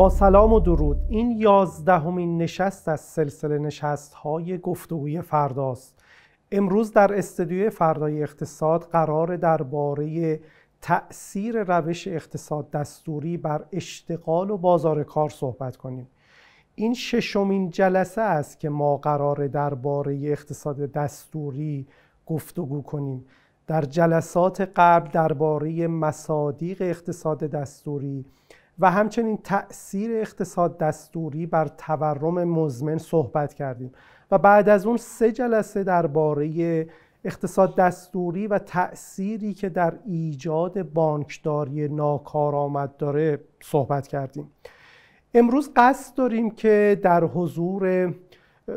با سلام و درود این یازدهمین نشست از سلسله نشست های گفتگوی فرداست امروز در استدیوی فردای اقتصاد قرار درباره تأثیر روش اقتصاد دستوری بر اشتغال و بازار کار صحبت کنیم این ششمین جلسه است که ما قرار درباره اقتصاد دستوری گفتگو کنیم در جلسات قبل درباره مصادیق اقتصاد دستوری و همچنین تاثیر اقتصاد دستوری بر تورم مزمن صحبت کردیم و بعد از اون سه جلسه درباره اقتصاد دستوری و تأثیری که در ایجاد بانکداری ناکارآمد داره صحبت کردیم امروز قصد داریم که در حضور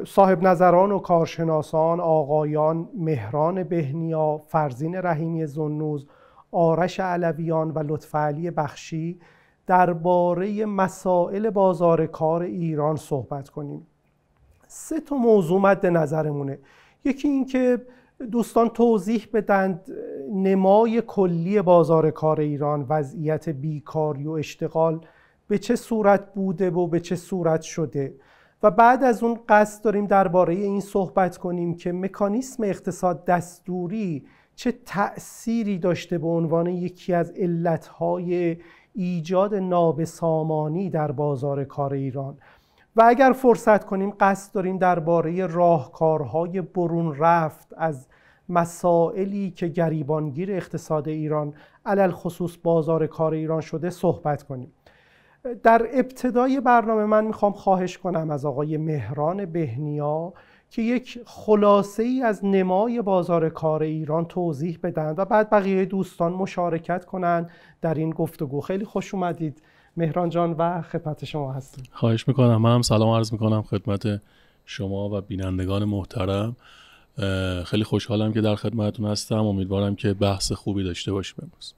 صاحب نظران و کارشناسان آقایان مهران بهنیا، فرزین رحیمی زنوز، آرش علویان و لطفعلی بخشی درباره مسائل بازار کار ایران صحبت کنیم سه تا موضوع مد نظرمونه یکی اینکه دوستان توضیح بدن نمای کلی بازار کار ایران وضعیت بیکاری و اشتغال به چه صورت بوده و به چه صورت شده و بعد از اون قصد داریم درباره این صحبت کنیم که مکانیسم اقتصاد دستوری چه تأثیری داشته به عنوان یکی از علتهای ایجاد نابسامانی در بازار کار ایران و اگر فرصت کنیم قصد داریم درباره راهکارهای برون رفت از مسائلی که گریبانگیر اقتصاد ایران علل خصوص بازار کار ایران شده صحبت کنیم در ابتدای برنامه من میخوام خواهش کنم از آقای مهران بهنیا که یک خلاصه ای از نمای بازار کار ایران توضیح بدن و بعد بقیه دوستان مشارکت کنند در این گفتگو خیلی خوش اومدید مهران جان و خدمت شما هستیم خواهش میکنم من هم سلام عرض میکنم خدمت شما و بینندگان محترم خیلی خوشحالم که در خدمتتون هستم امیدوارم که بحث خوبی داشته باشیم امروز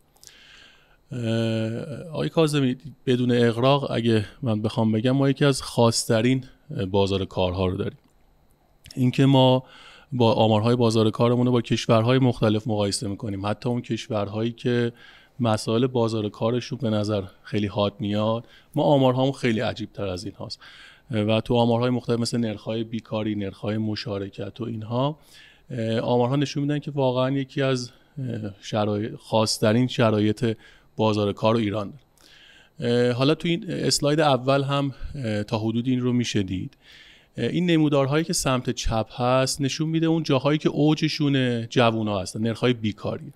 آقای کازمی بدون اقراق اگه من بخوام بگم ما یکی از خاصترین بازار کارها رو داریم اینکه ما با آمارهای بازار کارمون رو با کشورهای مختلف مقایسه میکنیم حتی اون کشورهایی که مسائل بازار کارشون به نظر خیلی حاد میاد ما آمارهامون خیلی عجیب تر از این هاست و تو آمارهای مختلف مثل نرخهای بیکاری نرخهای مشارکت و اینها آمارها نشون میدن که واقعا یکی از شرایط خاصترین شرایط بازار کار ایران داره حالا تو این اسلاید اول هم تا حدود این رو میشه دید این نمودارهایی که سمت چپ هست نشون میده اون جاهایی که اوجشون جوونا هستن نرخهای بیکاری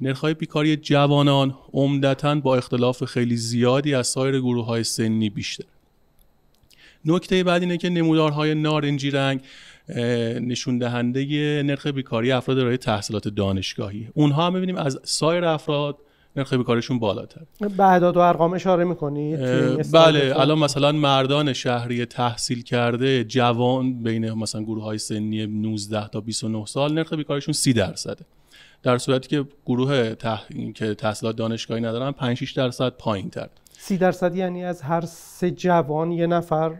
نرخهای بیکاری جوانان عمدتا با اختلاف خیلی زیادی از سایر گروه های سنی بیشتر نکته بعد اینه که نمودارهای نارنجی رنگ نشون دهنده نرخ بیکاری افراد رای تحصیلات دانشگاهی اونها هم میبینیم از سایر افراد نرخ بیکاریشون بالاتر بعد و ارقام اشاره میکنی یعنی بله الان مثلا مردان شهری تحصیل کرده جوان بین مثلا گروه های سنی 19 تا 29 سال نرخ بیکاریشون 30 درصده در صورتی که گروه تح... که تحصیلات دانشگاهی ندارن 5 6 درصد پایین تر 30 درصد یعنی از هر سه جوان یه نفر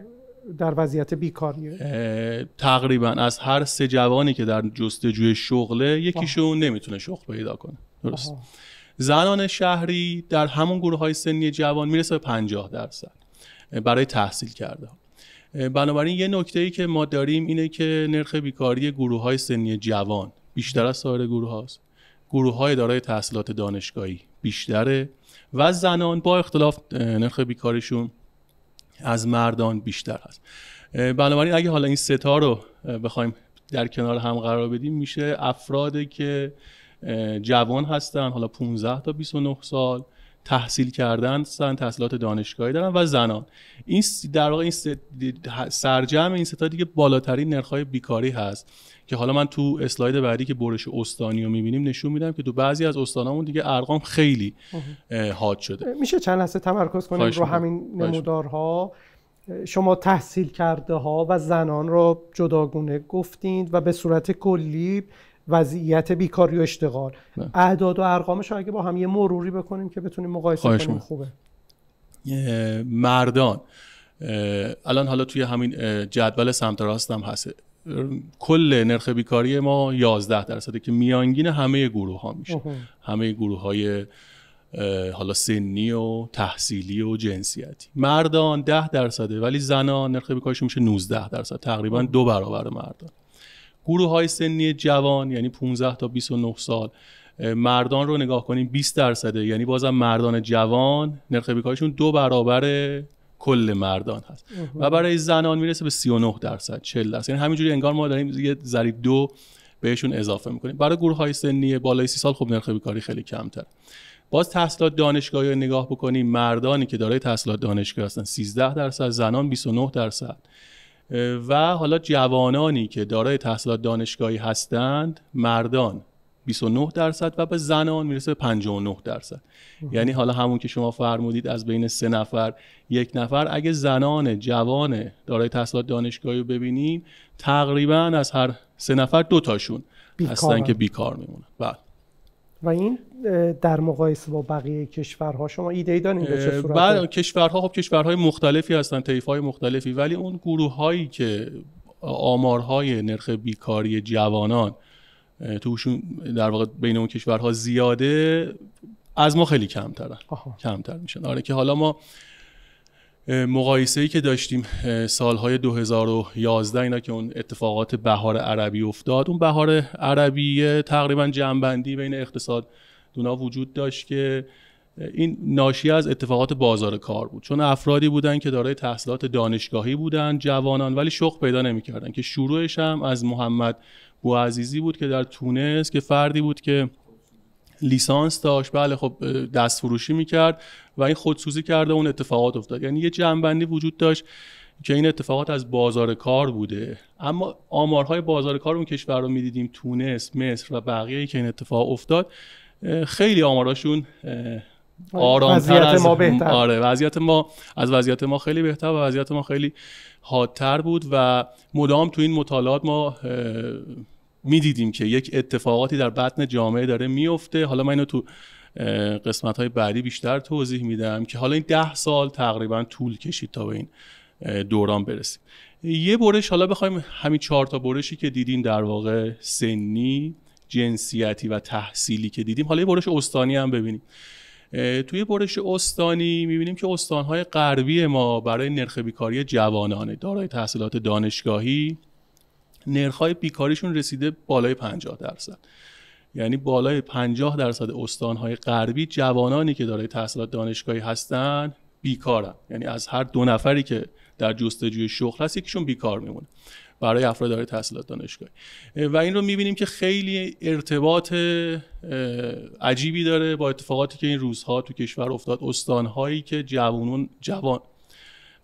در وضعیت بیکاریه تقریبا از هر سه جوانی که در جستجوی شغله یکیشون نمیتونه شغل پیدا کنه درست زنان شهری در همون گروه های سنی جوان میرسه به 50 درصد برای تحصیل کرده بنابراین یه نکته ای که ما داریم اینه که نرخ بیکاری گروه های سنی جوان بیشتر از سایر گروه هاست گروه های دارای تحصیلات دانشگاهی بیشتره و زنان با اختلاف نرخ بیکاریشون از مردان بیشتر هست بنابراین اگه حالا این ستا رو بخوایم در کنار هم قرار بدیم میشه افرادی که جوان هستن حالا 15 تا 29 سال تحصیل کردن سن تحصیلات دانشگاهی دارن و زنان این در واقع این سرجم این ستا دیگه بالاترین نرخ‌های بیکاری هست که حالا من تو اسلاید بعدی که برش استانی رو می‌بینیم نشون میدم که تو بعضی از استانامون دیگه ارقام خیلی حاد شده میشه چند لحظه تمرکز کنیم رو همین نمودارها شما تحصیل کرده ها و زنان رو جداگونه گفتید و به صورت کلی وضعیت بیکاری و اشتغال اعداد و ارقامش اگه با هم یه مروری بکنیم که بتونیم مقایسه کنیم خوبه مردان الان حالا توی همین جدول سمت راست هم هست کل نرخ بیکاری ما 11 درصده که میانگین همه گروه ها میشه همه گروه های حالا سنی و تحصیلی و جنسیتی مردان 10 درصده ولی زنان نرخ بیکاریشون میشه 19 درصد تقریبا دو برابر مردان گروه های سنی جوان یعنی 15 تا 29 سال مردان رو نگاه کنیم 20 درصده یعنی بازم مردان جوان نرخ بیکاریشون دو برابر کل مردان هست و برای زنان میرسه به 39 درصد 40 درصد یعنی همینجوری انگار ما داریم یه ضریب دو بهشون اضافه میکنیم برای گروه های سنی بالای 30 سال خب نرخ بیکاری خیلی کمتر باز تحصیلات دانشگاهی رو نگاه بکنیم مردانی که دارای تحصیلات دانشگاهی هستن 13 درصد زنان 29 درصد و حالا جوانانی که دارای تحصیلات دانشگاهی هستند مردان 29 درصد و به زنان میرسه به 59 درصد یعنی حالا همون که شما فرمودید از بین سه نفر یک نفر اگه زنان جوان دارای تحصیلات دانشگاهی رو ببینیم تقریبا از هر سه نفر دو تاشون هستن که بیکار میمونن بله و این در مقایسه با بقیه کشورها شما ایده ای دارین به چه صورت کشورها خب کشورهای مختلفی هستن های مختلفی ولی اون هایی که آمارهای نرخ بیکاری جوانان توشون در واقع بین اون کشورها زیاده از ما خیلی کمترن کمتر میشن آره که حالا ما مقایسه ای که داشتیم سالهای 2011 اینا که اون اتفاقات بهار عربی افتاد اون بهار عربی تقریبا جنبندی بین اقتصاد دونا وجود داشت که این ناشی از اتفاقات بازار کار بود چون افرادی بودن که دارای تحصیلات دانشگاهی بودن جوانان ولی شغل پیدا نمیکردن که شروعش هم از محمد بوعزیزی بود که در تونس که فردی بود که لیسانس داشت بله خب دست فروشی میکرد و این خودسوزی کرده اون اتفاقات افتاد یعنی یه جنبندی وجود داشت که این اتفاقات از بازار کار بوده اما آمارهای بازار کار اون کشور رو میدیدیم تونس مصر و بقیه که این اتفاق افتاد خیلی آمارشون آرامتر آره، از ما بهتر. آره وضعیت ما از وضعیت ما خیلی بهتر و وضعیت ما خیلی حادتر بود و مدام تو این مطالعات ما میدیدیم که یک اتفاقاتی در بطن جامعه داره میفته حالا من اینو تو قسمت های بعدی بیشتر توضیح میدم که حالا این ده سال تقریبا طول کشید تا به این دوران برسیم یه برش حالا بخوایم همین چهار تا برشی که دیدیم در واقع سنی جنسیتی و تحصیلی که دیدیم حالا یه برش استانی هم ببینیم توی برش استانی میبینیم که استانهای غربی ما برای نرخ بیکاری جوانانه دارای تحصیلات دانشگاهی نرخ‌های بیکاریشون رسیده بالای 50 درصد یعنی بالای 50 درصد استانهای غربی جوانانی که دارای تحصیلات دانشگاهی هستن بیکارن یعنی از هر دو نفری که در جستجوی شغل هست یکیشون بیکار میمونه برای افراد دارای تحصیلات دانشگاهی و این رو میبینیم که خیلی ارتباط عجیبی داره با اتفاقاتی که این روزها تو کشور افتاد استانهایی که جوانون جوان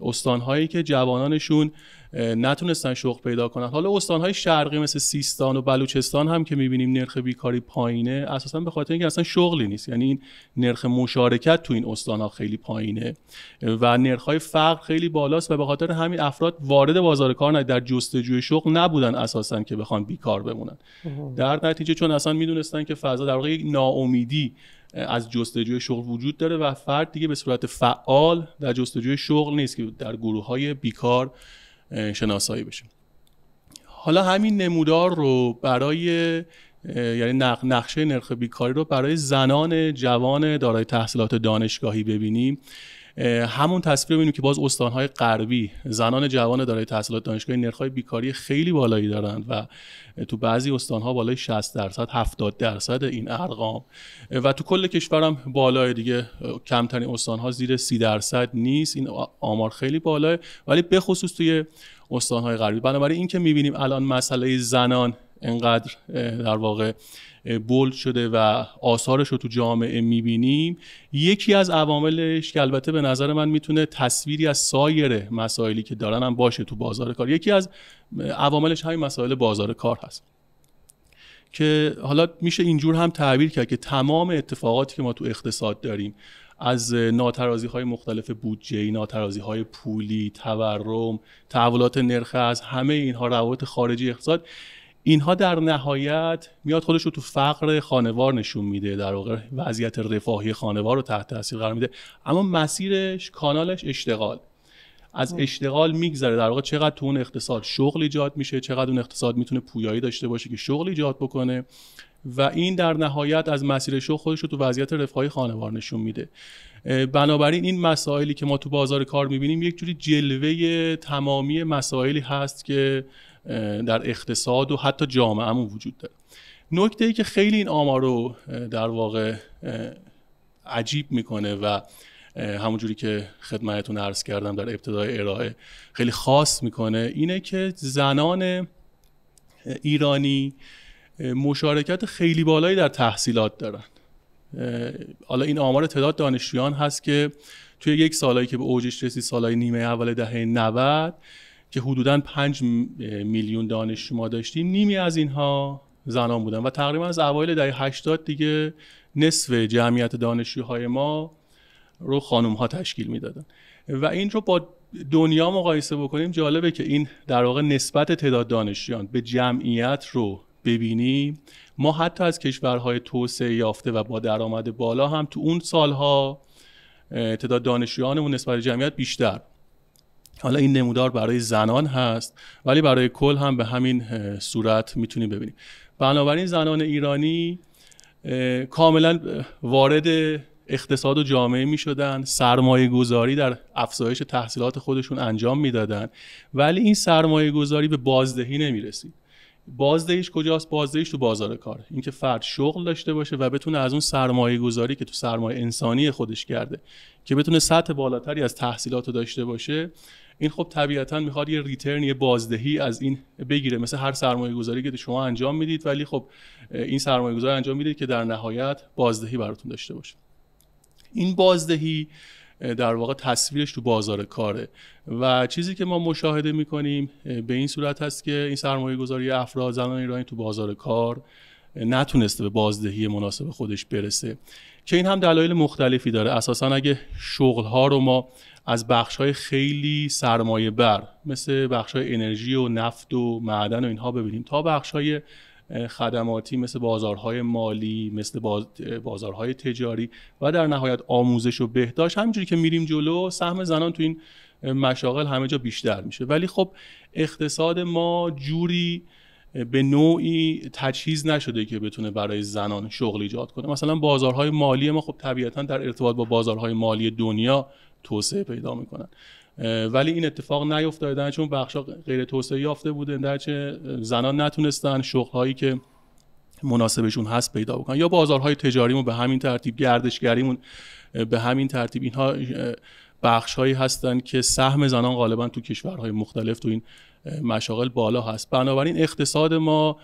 استانهایی که جوانانشون نتونستن شغل پیدا کنن حالا استانهای شرقی مثل سیستان و بلوچستان هم که میبینیم نرخ بیکاری پایینه اساسا به خاطر اینکه اصلا شغلی نیست یعنی این نرخ مشارکت تو این استانها خیلی پایینه و نرخهای فقر خیلی بالاست و به خاطر همین افراد وارد بازار کار نه در جستجوی شغل نبودن اساسا که بخوان بیکار بمونن در نتیجه چون اصلا میدونستن که فضا در واقع ناامیدی از جستجوی شغل وجود داره و فرد دیگه به صورت فعال در جستجوی شغل نیست که در گروه های بیکار شناسایی بشه حالا همین نمودار رو برای یعنی نقشه نرخ بیکاری رو برای زنان جوان دارای تحصیلات دانشگاهی ببینیم همون تصویر میبینیم که باز استانهای غربی زنان جوان دارای تحصیلات دانشگاهی نرخ‌های بیکاری خیلی بالایی دارند و تو بعضی استانها بالای 60 درصد 70 درصد این ارقام و تو کل کشورم بالای دیگه کمترین استانها زیر 30 درصد نیست این آمار خیلی بالاه ولی بخصوص توی استانهای غربی بنابراین اینکه که می‌بینیم الان مسئله زنان انقدر در واقع بولد شده و آثارش رو تو جامعه میبینیم یکی از عواملش که البته به نظر من میتونه تصویری از سایر مسائلی که دارن هم باشه تو بازار کار یکی از عواملش همین مسائل بازار کار هست که حالا میشه اینجور هم تعبیر کرد که تمام اتفاقاتی که ما تو اقتصاد داریم از ناترازی های مختلف بودجه ناترازی های پولی تورم تحولات نرخ از همه اینها روابط خارجی اقتصاد اینها در نهایت میاد خودش رو تو فقر خانوار نشون میده در واقع وضعیت رفاهی خانوار رو تحت تاثیر قرار میده اما مسیرش کانالش اشتغال از اشتغال میگذره در واقع چقدر تو اون اقتصاد شغل ایجاد میشه چقدر اون اقتصاد میتونه پویایی داشته باشه که شغل ایجاد بکنه و این در نهایت از مسیر شغل خودش رو تو وضعیت رفاهی خانوار نشون میده بنابراین این مسائلی که ما تو بازار کار میبینیم یک جوری جلوه تمامی مسائلی هست که در اقتصاد و حتی جامعهمون وجود داره نکته ای که خیلی این آمار رو در واقع عجیب میکنه و همونجوری که خدمتتون عرض کردم در ابتدای ارائه خیلی خاص میکنه اینه که زنان ایرانی مشارکت خیلی بالایی در تحصیلات دارن حالا این آمار تعداد دانشجویان هست که توی یک سالایی که به اوجش رسید سالهای نیمه اول دهه 90 که حدودا 5 میلیون دانش ما داشتیم نیمی از اینها زنان بودن و تقریبا از اوایل دهه 80 دیگه نصف جمعیت دانشجوهای ما رو خانم ها تشکیل میدادن و این رو با دنیا مقایسه بکنیم جالبه که این در واقع نسبت تعداد دانشجویان به جمعیت رو ببینیم ما حتی از کشورهای توسعه یافته و با درآمد بالا هم تو اون سالها تعداد دانشجویانمون نسبت جمعیت بیشتر حالا این نمودار برای زنان هست ولی برای کل هم به همین صورت میتونیم ببینیم بنابراین زنان ایرانی کاملا وارد اقتصاد و جامعه می شدن سرمایه گذاری در افزایش تحصیلات خودشون انجام میدادن ولی این سرمایه گذاری به بازدهی نمی بازدهیش کجاست بازدهیش تو بازار کار اینکه فرد شغل داشته باشه و بتونه از اون سرمایه گذاری که تو سرمایه انسانی خودش کرده که بتونه سطح بالاتری از تحصیلات داشته باشه این خب طبیعتا میخواد یه ریترن یه بازدهی از این بگیره مثل هر سرمایه گذاری که شما انجام میدید ولی خب این سرمایه گذاری انجام میدید که در نهایت بازدهی براتون داشته باشه این بازدهی در واقع تصویرش تو بازار کاره و چیزی که ما مشاهده میکنیم به این صورت هست که این سرمایه گذاری افراد زنان ایرانی تو بازار کار نتونسته به بازدهی مناسب خودش برسه که این هم دلایل مختلفی داره اساسا اگه شغل ها رو ما از بخش های خیلی سرمایه بر مثل بخش های انرژی و نفت و معدن و اینها ببینیم تا بخش های خدماتی مثل بازارهای مالی مثل باز... بازارهای تجاری و در نهایت آموزش و بهداشت همینجوری که میریم جلو سهم زنان تو این مشاغل همه جا بیشتر میشه ولی خب اقتصاد ما جوری به نوعی تجهیز نشده که بتونه برای زنان شغل ایجاد کنه مثلا بازارهای مالی ما خب طبیعتا در ارتباط با بازارهای مالی دنیا توسعه پیدا میکنن ولی این اتفاق نیفتاده چون بخشا غیر توسعه یافته بوده چه زنان نتونستن شغلهایی که مناسبشون هست پیدا بکنن یا بازارهای تجاریمون به همین ترتیب گردشگریمون به همین ترتیب اینها بخشهایی هایی هستن که سهم زنان غالبا تو کشورهای مختلف تو این مشاغل بالا هست بنابراین اقتصاد ما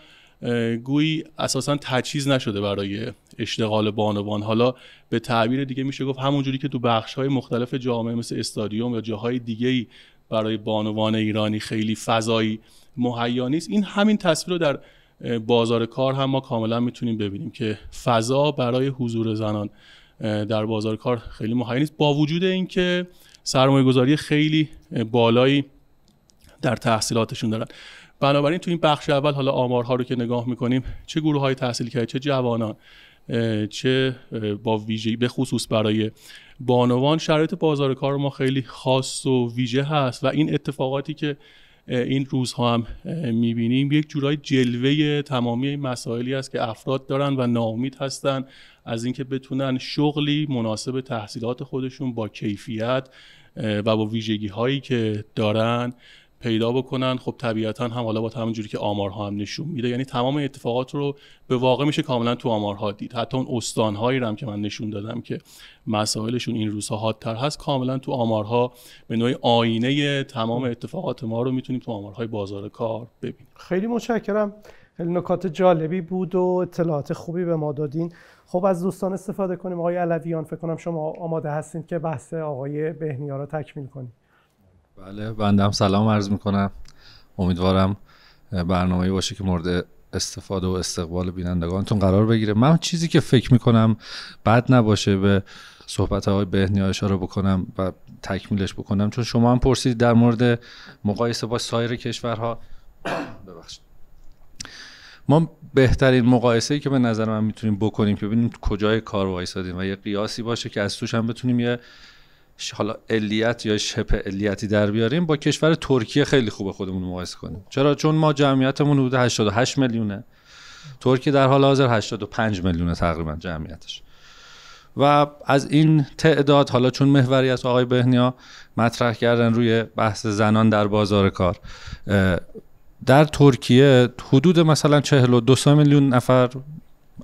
گویی اساسا تجهیز نشده برای اشتغال بانوان حالا به تعبیر دیگه میشه گفت همونجوری که تو بخش های مختلف جامعه مثل استادیوم یا جاهای دیگه برای بانوان ایرانی خیلی فضایی مهیا نیست این همین تصویر رو در بازار کار هم ما کاملا میتونیم ببینیم که فضا برای حضور زنان در بازار کار خیلی مهیا نیست با وجود اینکه سرمایه خیلی بالایی در تحصیلاتشون دارن بنابراین تو این بخش اول حالا آمارها رو که نگاه میکنیم چه گروه های تحصیل کرده چه جوانان چه با ویژه به خصوص برای بانوان شرایط بازار کار ما خیلی خاص و ویژه هست و این اتفاقاتی که این روزها هم میبینیم یک جورای جلوه تمامی مسائلی است که افراد دارن و ناامید هستن از اینکه بتونن شغلی مناسب تحصیلات خودشون با کیفیت و با ویژگی هایی که دارن پیدا بکنن خب طبیعتا هم حالا با همون جوری که آمارها هم نشون میده یعنی تمام اتفاقات رو به واقع میشه کاملا تو آمارها دید حتی اون استانهایی هم که من نشون دادم که مسائلشون این روزها حادتر هست کاملا تو آمارها به نوع آینه تمام اتفاقات ما رو میتونیم تو آمارهای بازار کار ببینیم خیلی متشکرم خیلی نکات جالبی بود و اطلاعات خوبی به ما دادین خب از دوستان استفاده کنیم آقای علویان فکر کنم شما آماده هستید که بحث آقای بهنیا تکمیل کنیم بله بنده هم سلام عرض میکنم امیدوارم برنامه باشه که مورد استفاده و استقبال بینندگانتون قرار بگیره من چیزی که فکر میکنم بد نباشه به صحبت های بهنیا اشاره بکنم و تکمیلش بکنم چون شما هم پرسید در مورد مقایسه با سایر کشورها ببخشید ما بهترین مقایسه ای که به نظر من میتونیم بکنیم که ببینیم کجای کار وایسادیم و یه قیاسی باشه که از توش هم بتونیم یه حالا علیت یا شپ علیتی در بیاریم با کشور ترکیه خیلی خوبه خودمون مقایسه کنیم چرا چون ما جمعیتمون حدود 88 میلیونه ترکیه در حال حاضر 85 میلیونه تقریبا جمعیتش و از این تعداد حالا چون محوری از آقای بهنیا مطرح کردن روی بحث زنان در بازار کار در ترکیه حدود مثلا 42 میلیون نفر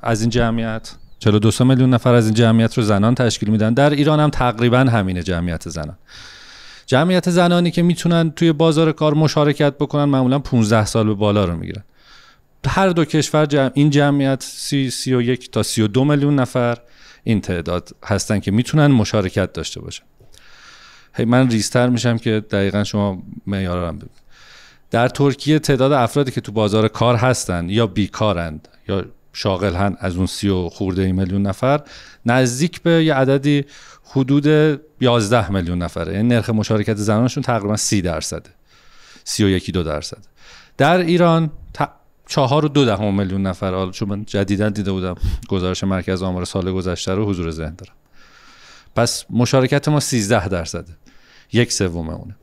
از این جمعیت 42 میلیون نفر از این جمعیت رو زنان تشکیل میدن در ایران هم تقریبا همینه جمعیت زنان جمعیت زنانی که میتونن توی بازار کار مشارکت بکنن معمولا 15 سال به بالا رو میگیرن هر دو کشور جمع... این جمعیت 30 31 تا 32 میلیون نفر این تعداد هستن که میتونن مشارکت داشته باشن هی من ریستر میشم که دقیقا شما میارارم رو در ترکیه تعداد افرادی که تو بازار کار هستن یا بیکارند یا شاغل هن از اون سی و خورده میلیون نفر نزدیک به یه عددی حدود 11 میلیون نفره یعنی نرخ مشارکت زنانشون تقریبا 30 درصده 31 دو درصد در ایران چهار و دو دهم میلیون نفر حالا چون من جدیدا دیده بودم گزارش مرکز آمار سال گذشته رو حضور ذهن دارم پس مشارکت ما 13 درصده یک سوم اونه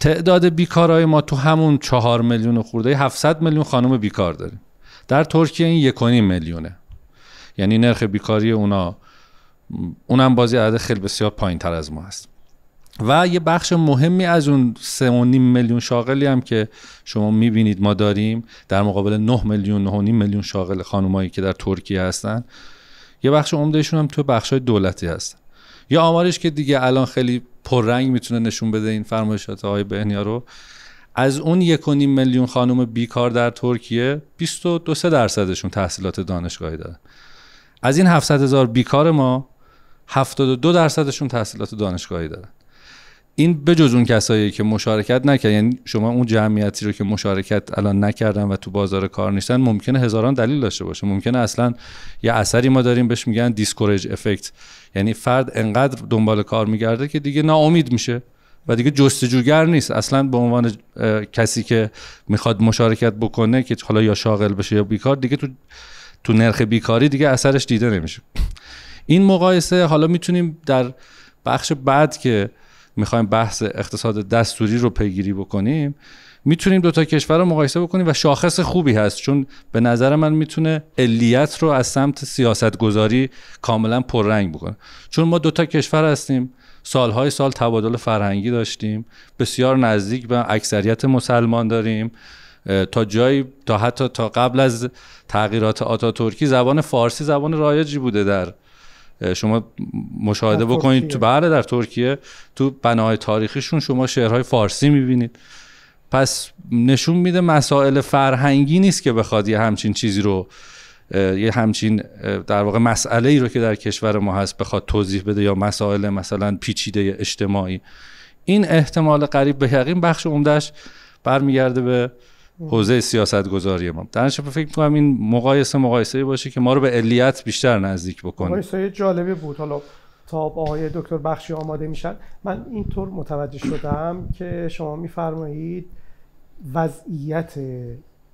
تعداد بیکارهای ما تو همون چهار میلیون خورده 700 میلیون خانم بیکار داریم در ترکیه این یکونیم میلیونه یعنی نرخ بیکاری اونا اونم بازی عدد خیلی بسیار پایین تر از ما هست و یه بخش مهمی از اون نیم میلیون شاغلی هم که شما میبینید ما داریم در مقابل 9 میلیون نیم میلیون شاغل خانمایی که در ترکیه هستن یه بخش عمدهشون هم تو های دولتی هست یه آمارش که دیگه الان خیلی پررنگ میتونه نشون بده این فرمایشات های بهنیا رو از اون یک میلیون خانم بیکار در ترکیه 22 درصدشون تحصیلات دانشگاهی دارن از این 700 هزار بیکار ما 72 درصدشون تحصیلات دانشگاهی دارن این بجز اون کسایی که مشارکت نکرد. یعنی شما اون جمعیتی رو که مشارکت الان نکردن و تو بازار کار نیستن ممکنه هزاران دلیل داشته باشه ممکنه اصلا یه اثری ما داریم بهش میگن دیسکورج افکت یعنی فرد انقدر دنبال کار میگرده که دیگه ناامید میشه و دیگه جستجوگر نیست اصلا به عنوان کسی که میخواد مشارکت بکنه که حالا یا شاغل بشه یا بیکار دیگه تو تو نرخ بیکاری دیگه اثرش دیده نمیشه این مقایسه حالا میتونیم در بخش بعد که میخوایم بحث اقتصاد دستوری رو پیگیری بکنیم میتونیم دو تا کشور رو مقایسه بکنیم و شاخص خوبی هست چون به نظر من میتونه علیت رو از سمت سیاست گذاری کاملا پررنگ بکنه چون ما تا کشور هستیم سالهای سال تبادل فرهنگی داشتیم بسیار نزدیک به اکثریت مسلمان داریم تا جایی تا حتی تا قبل از تغییرات آتا ترکی زبان فارسی زبان رایجی بوده در شما مشاهده بکنید تو بله در ترکیه تو بناهای تاریخیشون شما شعرهای فارسی میبینید پس نشون میده مسائل فرهنگی نیست که بخواد یه همچین چیزی رو یه همچین در واقع مسئله ای رو که در کشور ما هست بخواد توضیح بده یا مسائل مثلا پیچیده اجتماعی این احتمال قریب به یقین بخش عمدهش برمیگرده به حوزه سیاست گذاری ما در فکر می‌کنم این مقایسه مقایسه باشه که ما رو به علیت بیشتر نزدیک بکنه مقایسه جالبی بود حالا تا آقای دکتر بخشی آماده میشن من اینطور متوجه شدم که شما میفرمایید وضعیت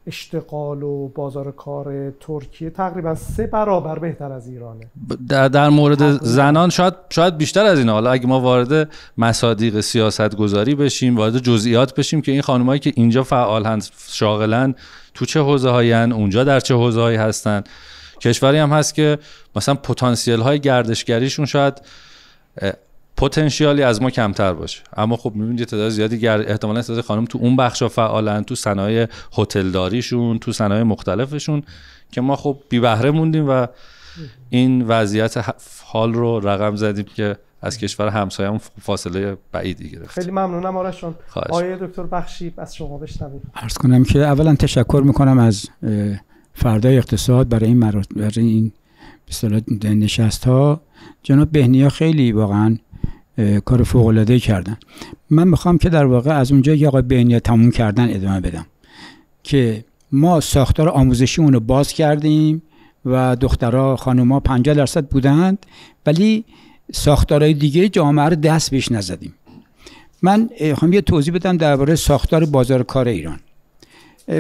اشتغال و بازار کار ترکیه تقریبا سه برابر بهتر از ایرانه در, در مورد زنان شاید شاید بیشتر از اینا حالا اگه ما وارد مصادیق سیاست گذاری بشیم وارد جزئیات بشیم که این خانمایی که اینجا فعال هستند شاغلن تو چه حوزه هن اونجا در چه حوزه هایی هستن کشوری هم هست که مثلا پتانسیل های گردشگریشون شاید پتانسیالی از ما کمتر باشه اما خب میبینید یه تعداد زیادی گر... احتمالا تعداد خانم تو اون بخشا فعالن تو صنایع هتلداریشون تو صنایع مختلفشون که ما خب بی بهره موندیم و این وضعیت حال رو رقم زدیم که از کشور همسایه‌مون خب فاصله بعیدی گرفت خیلی ممنونم آره دکتر بخشی از شما بشنویم عرض کنم که اولا تشکر میکنم از فردای اقتصاد برای این مرات... برای این نشست ها جناب بهنیا خیلی واقعا کار فوق العاده کردن من میخوام که در واقع از اونجا که آقای بینیا تموم کردن ادامه بدم که ما ساختار آموزشی اونو باز کردیم و دخترها خانوما 50 درصد بودند ولی ساختارهای دیگه جامعه رو دست بهش نزدیم من هم یه توضیح بدم درباره ساختار بازار کار ایران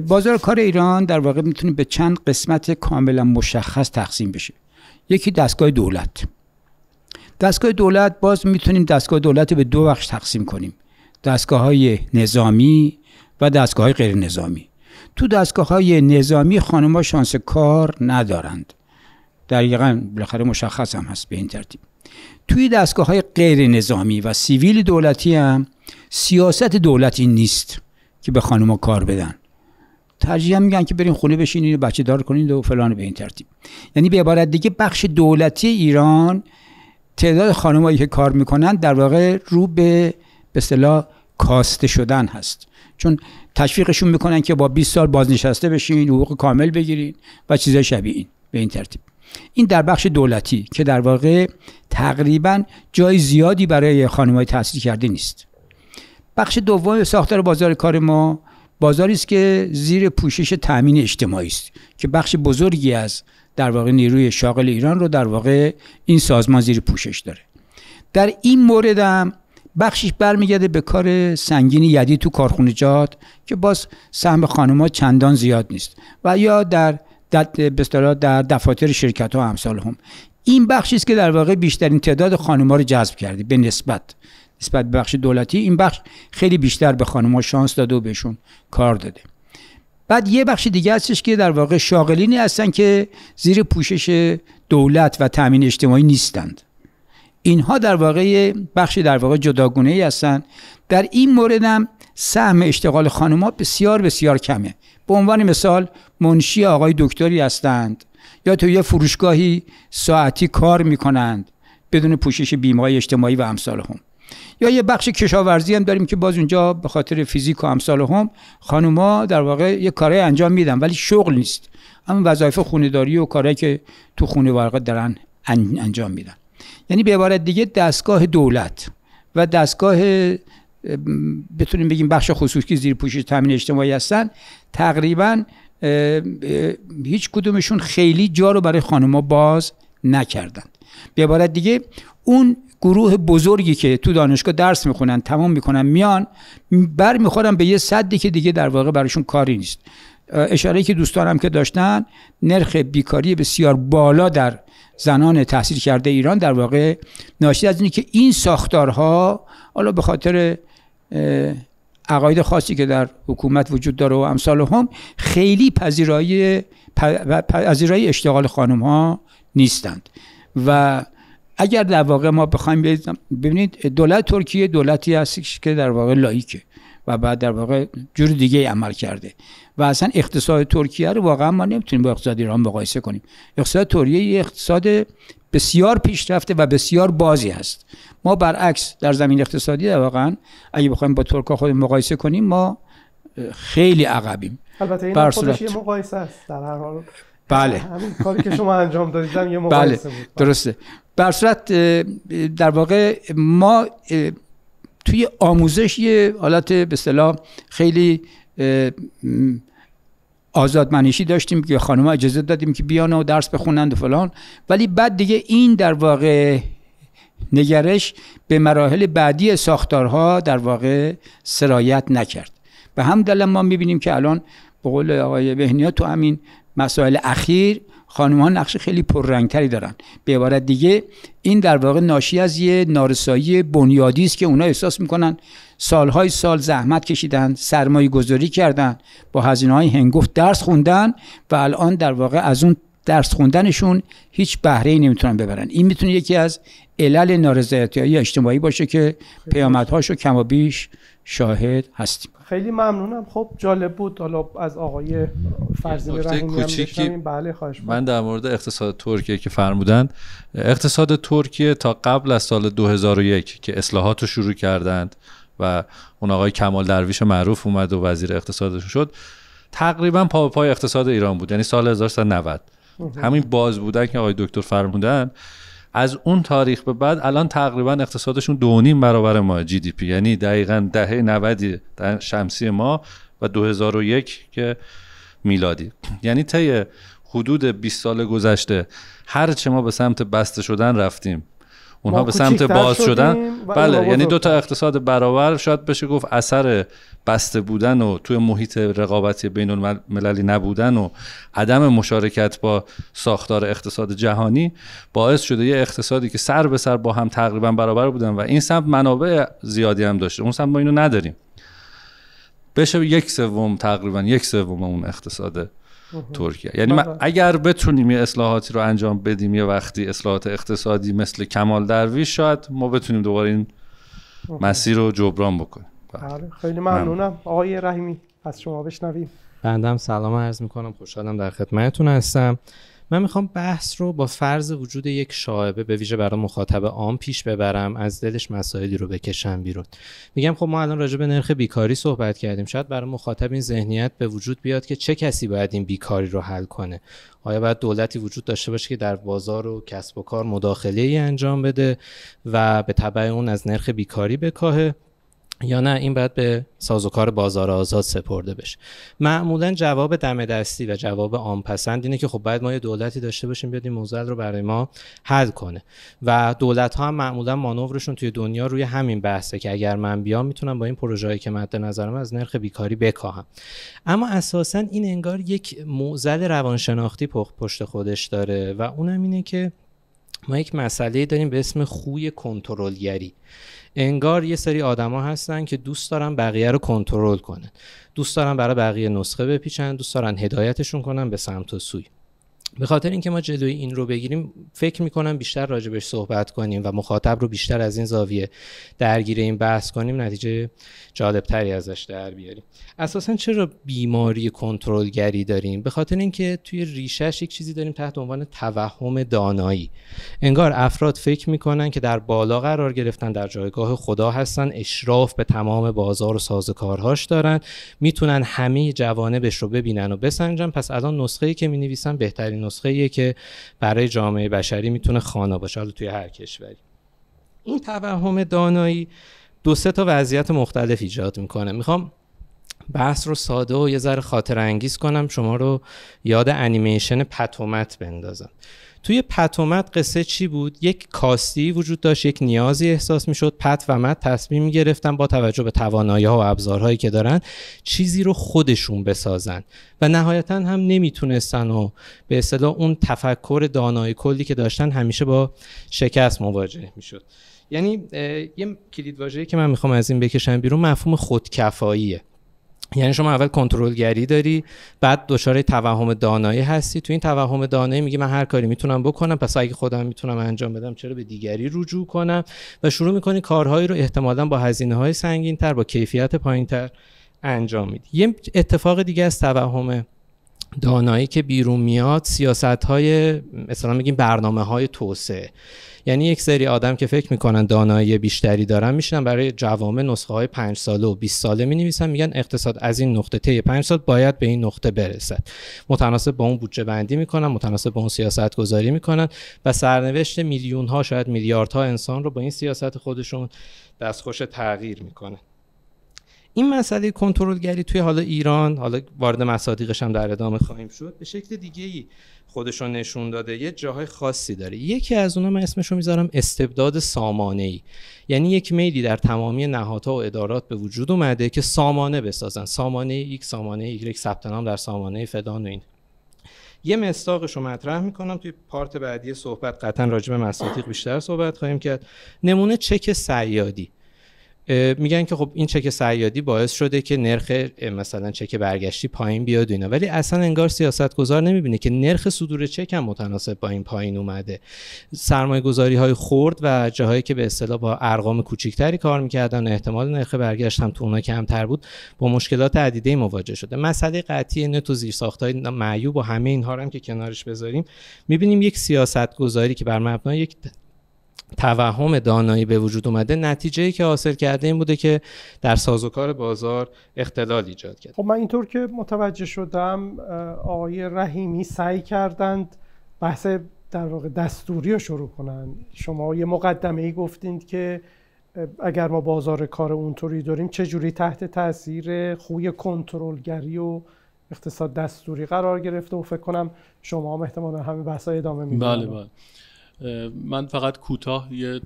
بازار کار ایران در واقع میتونه به چند قسمت کاملا مشخص تقسیم بشه یکی دستگاه دولت دستگاه دولت باز میتونیم دستگاه دولت رو به دو بخش تقسیم کنیم دستگاه های نظامی و دستگاه های غیر نظامی تو دستگاه های نظامی خانم ها شانس کار ندارند دقیقا بالاخره مشخص هم هست به این ترتیب توی دستگاه های غیر نظامی و سیویل دولتی هم سیاست دولتی نیست که به خانم کار بدن ترجیح میگن که بریم خونه بشینین و بچه دار کنید و فلان به این ترتیب یعنی به عبارت دیگه بخش دولتی ایران تعداد خانمایی که کار میکنن در واقع رو به به اصطلاح کاسته شدن هست چون تشویقشون میکنن که با 20 سال بازنشسته بشین حقوق کامل بگیرین و چیزای شبیه این به این ترتیب این در بخش دولتی که در واقع تقریبا جای زیادی برای خانمای تحصیل کرده نیست بخش دوم ساختار بازار کار ما بازاری است که زیر پوشش تامین اجتماعی است که بخش بزرگی از در واقع نیروی شاغل ایران رو در واقع این سازمان زیر پوشش داره در این مورد هم بخشش برمیگرده به کار سنگین یدی تو کارخونه جات که باز سهم ها چندان زیاد نیست و یا در در, در دفاتر شرکت ها امثال هم این بخشی است که در واقع بیشترین تعداد ها رو جذب کرده به نسبت نسبت به بخش دولتی این بخش خیلی بیشتر به ها شانس داده و بهشون کار داده بعد یه بخش دیگه هستش که در واقع شاغلینی هستن که زیر پوشش دولت و تامین اجتماعی نیستند اینها در واقع بخش در واقع جداگونه ای هستند در این موردم سهم اشتغال ها بسیار بسیار کمه به عنوان مثال منشی آقای دکتری هستند یا تو یه فروشگاهی ساعتی کار میکنند بدون پوشش بیمه اجتماعی و امثال هم یا یه بخش کشاورزی هم داریم که باز اونجا به خاطر فیزیک و امثال هم خانوما در واقع یه کارهای انجام میدن ولی شغل نیست اما وظایف خونداری و کارهایی که تو خونه واقع دارن انجام میدن یعنی به عبارت دیگه دستگاه دولت و دستگاه بتونیم بگیم بخش خصوصی زیر پوشش تامین اجتماعی هستن تقریبا هیچ کدومشون خیلی جا رو برای خانوما باز نکردند به عبارت دیگه اون گروه بزرگی که تو دانشگاه درس میخونن تمام میکنن میان بر میخورن به یه صدی که دیگه در واقع برایشون کاری نیست اشاره که دوستانم که داشتن نرخ بیکاری بسیار بالا در زنان تحصیل کرده ایران در واقع ناشی از اینه که این ساختارها حالا به خاطر عقاید خاصی که در حکومت وجود داره و امثال هم خیلی پذیرایی پذیرای اشتغال خانم ها نیستند و اگر در واقع ما بخوایم ببینید دولت ترکیه دولتی هست که در واقع لایکه و بعد در واقع جور دیگه عمل کرده و اصلا اقتصاد ترکیه رو واقعا ما نمیتونیم با اقتصاد ایران مقایسه کنیم اقتصاد ترکیه یه اقتصاد بسیار پیشرفته و بسیار بازی هست ما برعکس در زمین اقتصادی در واقعا اگه بخوایم با ترکا خود مقایسه کنیم ما خیلی عقبیم البته این خودش مقایسه است در هر حال بله کاری که شما انجام دادیدم یه بله بود. بله. درسته بر صورت در واقع ما توی آموزش یه حالت به اصطلاح خیلی آزادمنشی داشتیم که خانم‌ها اجازه دادیم که بیان و درس بخونند و فلان ولی بعد دیگه این در واقع نگرش به مراحل بعدی ساختارها در واقع سرایت نکرد به هم دلیل ما میبینیم که الان به قول آقای بهنیا تو همین مسائل اخیر خانم ها نقش خیلی پررنگتری دارن به عبارت دیگه این در واقع ناشی از یه نارسایی بنیادی است که اونا احساس میکنن سالهای سال زحمت کشیدن سرمایه گذاری کردن با هزینه های هنگفت درس خوندن و الان در واقع از اون درس خوندنشون هیچ بهره ای نمیتونن ببرن این میتونه یکی از علل نارضایتی های اجتماعی باشه که پیامدهاش رو کم و بیش شاهد هستیم خیلی ممنونم خب جالب بود حالا از آقای فرزین کوچیکی بله خواهش من در مورد اقتصاد ترکیه که فرمودند اقتصاد ترکیه تا قبل از سال 2001 که اصلاحات رو شروع کردند و اون آقای کمال درویش معروف اومد و وزیر اقتصادشون شد تقریبا پا پای اقتصاد ایران بود یعنی سال 1990 همین باز بودن که آقای دکتر فرمودن از اون تاریخ به بعد الان تقریبا اقتصادشون دونیم برابر ما جی دی پی یعنی دقیقا دهه 90 شمسی ما و 2001 که میلادی یعنی طی حدود 20 سال گذشته هر چه ما به سمت بسته شدن رفتیم اونها به سمت باز شدن بله یعنی دو تا اقتصاد برابر شاید بشه گفت اثر بسته بودن و توی محیط رقابتی بین المللی نبودن و عدم مشارکت با ساختار اقتصاد جهانی باعث شده یه اقتصادی که سر به سر با هم تقریبا برابر بودن و این سمت منابع زیادی هم داشته اون سمت ما اینو نداریم بشه یک سوم تقریبا یک سوم اون اقتصاده ترکیه یعنی ما اگر بتونیم یه اصلاحاتی رو انجام بدیم یه وقتی اصلاحات اقتصادی مثل کمال درویش شاید ما بتونیم دوباره این مسیر رو جبران بکنیم بله. بله، خیلی ممنونم آقای رحیمی از شما بشنویم بندم سلام عرض میکنم خوشحالم در خدمتتون هستم من میخوام بحث رو با فرض وجود یک شاعبه به ویژه برای مخاطب عام پیش ببرم از دلش مسائلی رو بکشم بیرون میگم خب ما الان راجع به نرخ بیکاری صحبت کردیم شاید برای مخاطب این ذهنیت به وجود بیاد که چه کسی باید این بیکاری رو حل کنه آیا باید دولتی وجود داشته باشه که در بازار و کسب و کار مداخله ای انجام بده و به تبع اون از نرخ بیکاری بکاهه یا نه این باید به سازوکار بازار آزاد سپرده بشه معمولا جواب دم دستی و جواب آنپسند اینه که خب باید ما یه دولتی داشته باشیم بیاد این موزل رو برای ما حل کنه و دولت ها هم معمولا مانورشون توی دنیا روی همین بحثه که اگر من بیام میتونم با این پروژه‌ای که مد نظرم از نرخ بیکاری بکاهم اما اساسا این انگار یک موزل روانشناختی پشت خودش داره و اونم اینه که ما یک مسئله داریم به اسم خوی کنترلگری انگار یه سری آدما هستن که دوست دارن بقیه رو کنترل کنن دوست دارن برای بقیه نسخه بپیچن دوست دارن هدایتشون کنن به سمت و سوی به خاطر اینکه ما جلوی این رو بگیریم فکر میکنم بیشتر راجبش صحبت کنیم و مخاطب رو بیشتر از این زاویه درگیر این بحث کنیم نتیجه جالبتری ازش در بیاریم اساسا چرا بیماری کنترلگری داریم به خاطر اینکه توی ریشش یک چیزی داریم تحت عنوان توهم دانایی انگار افراد فکر میکنن که در بالا قرار گرفتن در جایگاه خدا هستن اشراف به تمام بازار و سازوکارهاش دارن میتونن همه جوانبش رو ببینن و بسنجن پس الان نسخه ای که مینویسن بهتر بهترین نسخه که برای جامعه بشری میتونه خانه باشه حالا توی هر کشوری این توهم دانایی دو سه تا وضعیت مختلف ایجاد میکنه میخوام بحث رو ساده و یه ذره خاطر انگیز کنم شما رو یاد انیمیشن پتومت بندازم توی پت و مت قصه چی بود یک کاستی وجود داشت یک نیازی احساس میشد پت و مت تصمیم می گرفتن با توجه به توانایی ها و ابزارهایی که دارن چیزی رو خودشون بسازن و نهایتا هم نمیتونستن و به اصطلاح اون تفکر دانای کلی که داشتن همیشه با شکست مواجه میشد یعنی یه کلید واژه‌ای که من میخوام از این بکشم بیرون مفهوم خودکفاییه یعنی شما اول کنترلگری داری بعد دچار توهم دانایی هستی تو این توهم دانایی میگی من هر کاری میتونم بکنم پس اگه خودم میتونم انجام بدم چرا به دیگری رجوع کنم و شروع میکنی کارهایی رو احتمالا با هزینه های سنگین تر با کیفیت پایین انجام میدی یه اتفاق دیگه از توهم دانایی که بیرون میاد سیاست های مثلا میگیم برنامه های توسعه یعنی یک سری آدم که فکر میکنن دانایی بیشتری دارن میشینن برای جوامع نسخه های 5 ساله و 20 ساله می نویسن میگن اقتصاد از این نقطه طی 5 سال باید به این نقطه برسد متناسب با اون بودجه بندی میکنن متناسب با اون سیاست گذاری میکنن و سرنوشت میلیون ها شاید میلیاردها انسان رو با این سیاست خودشون دستخوش تغییر میکنه این مسئله کنترلگری توی حالا ایران حالا وارد مصادیقش هم در ادامه خواهیم شد به شکل دیگه ای خودش نشون داده یه جاهای خاصی داره یکی از اونها من اسمش رو میذارم استبداد سامانه ای یعنی یک میلی در تمامی نهادها و ادارات به وجود اومده که سامانه بسازن سامانه یک سامانه یک ثبت نام در سامانه فدان و این یه مستاقش رو مطرح میکنم توی پارت بعدی صحبت قطعا راجع به بیشتر صحبت خواهیم کرد نمونه چک سیادی میگن که خب این چک سیادی باعث شده که نرخ مثلا چک برگشتی پایین بیاد و اینا ولی اصلا انگار سیاستگزار نمیبینه که نرخ صدور چک هم متناسب با این پایین اومده سرمایه گذاری های خرد و جاهایی که به اصطلاح با ارقام کوچکتری کار میکردن احتمال نرخ برگشت هم تو اونها کمتر بود با مشکلات عدیده مواجه شده مسئله قطعی نه تو زیر های معیوب و همه اینها هم که کنارش بذاریم میبینیم یک سیاست گذاری که بر مبنای یک توهم دانایی به وجود اومده نتیجه ای که حاصل کرده این بوده که در سازوکار بازار اختلال ایجاد کرده خب من اینطور که متوجه شدم آقای رحیمی سعی کردند بحث در واقع دستوری رو شروع کنند شما یه مقدمه ای گفتید که اگر ما بازار کار اونطوری داریم چه جوری تحت تاثیر خوی کنترلگری و اقتصاد دستوری قرار گرفته و فکر کنم شما هم احتمالا همین بحثا ادامه میدید بله بله من فقط کوتاه یه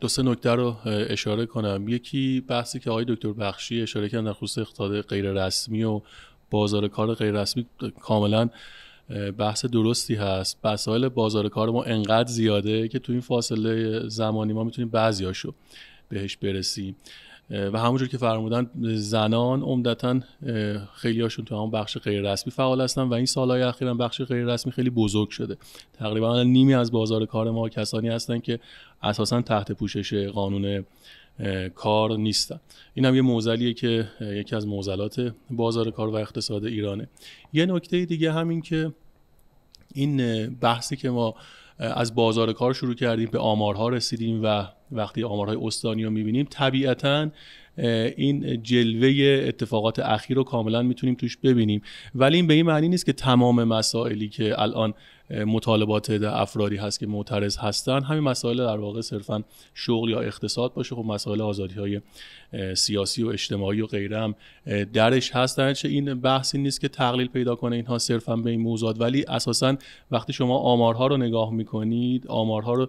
دو سه نکته رو اشاره کنم یکی بحثی که آقای دکتر بخشی اشاره کردن در خصوص اقتصاد غیر رسمی و بازار کار غیر رسمی کاملا بحث درستی هست مسائل بازار کار ما انقدر زیاده که تو این فاصله زمانی ما میتونیم بعضیاشو بهش برسیم و همونجور که فرمودن زنان عمدتا خیلی هاشون تو همون بخش غیر رسمی فعال هستن و این سالهای اخیرا بخش غیر رسمی خیلی بزرگ شده تقریبا نیمی از بازار کار ما کسانی هستن که اساسا تحت پوشش قانون کار نیستن این هم یه موزلیه که یکی از موزلات بازار کار و اقتصاد ایرانه یه نکته دیگه همین که این بحثی که ما از بازار کار شروع کردیم به آمارها رسیدیم و وقتی آمارهای استانی رو میبینیم طبیعتا این جلوه اتفاقات اخیر رو کاملا میتونیم توش ببینیم ولی این به این معنی نیست که تمام مسائلی که الان مطالبات افرادی هست که معترض هستن همین مسائل در واقع صرفا شغل یا اقتصاد باشه خب مسائل آزادی های سیاسی و اجتماعی و غیره هم درش هست در چه این بحثی نیست که تقلیل پیدا کنه اینها صرفا به این موضوعات ولی اساسا وقتی شما آمارها رو نگاه میکنید آمارها رو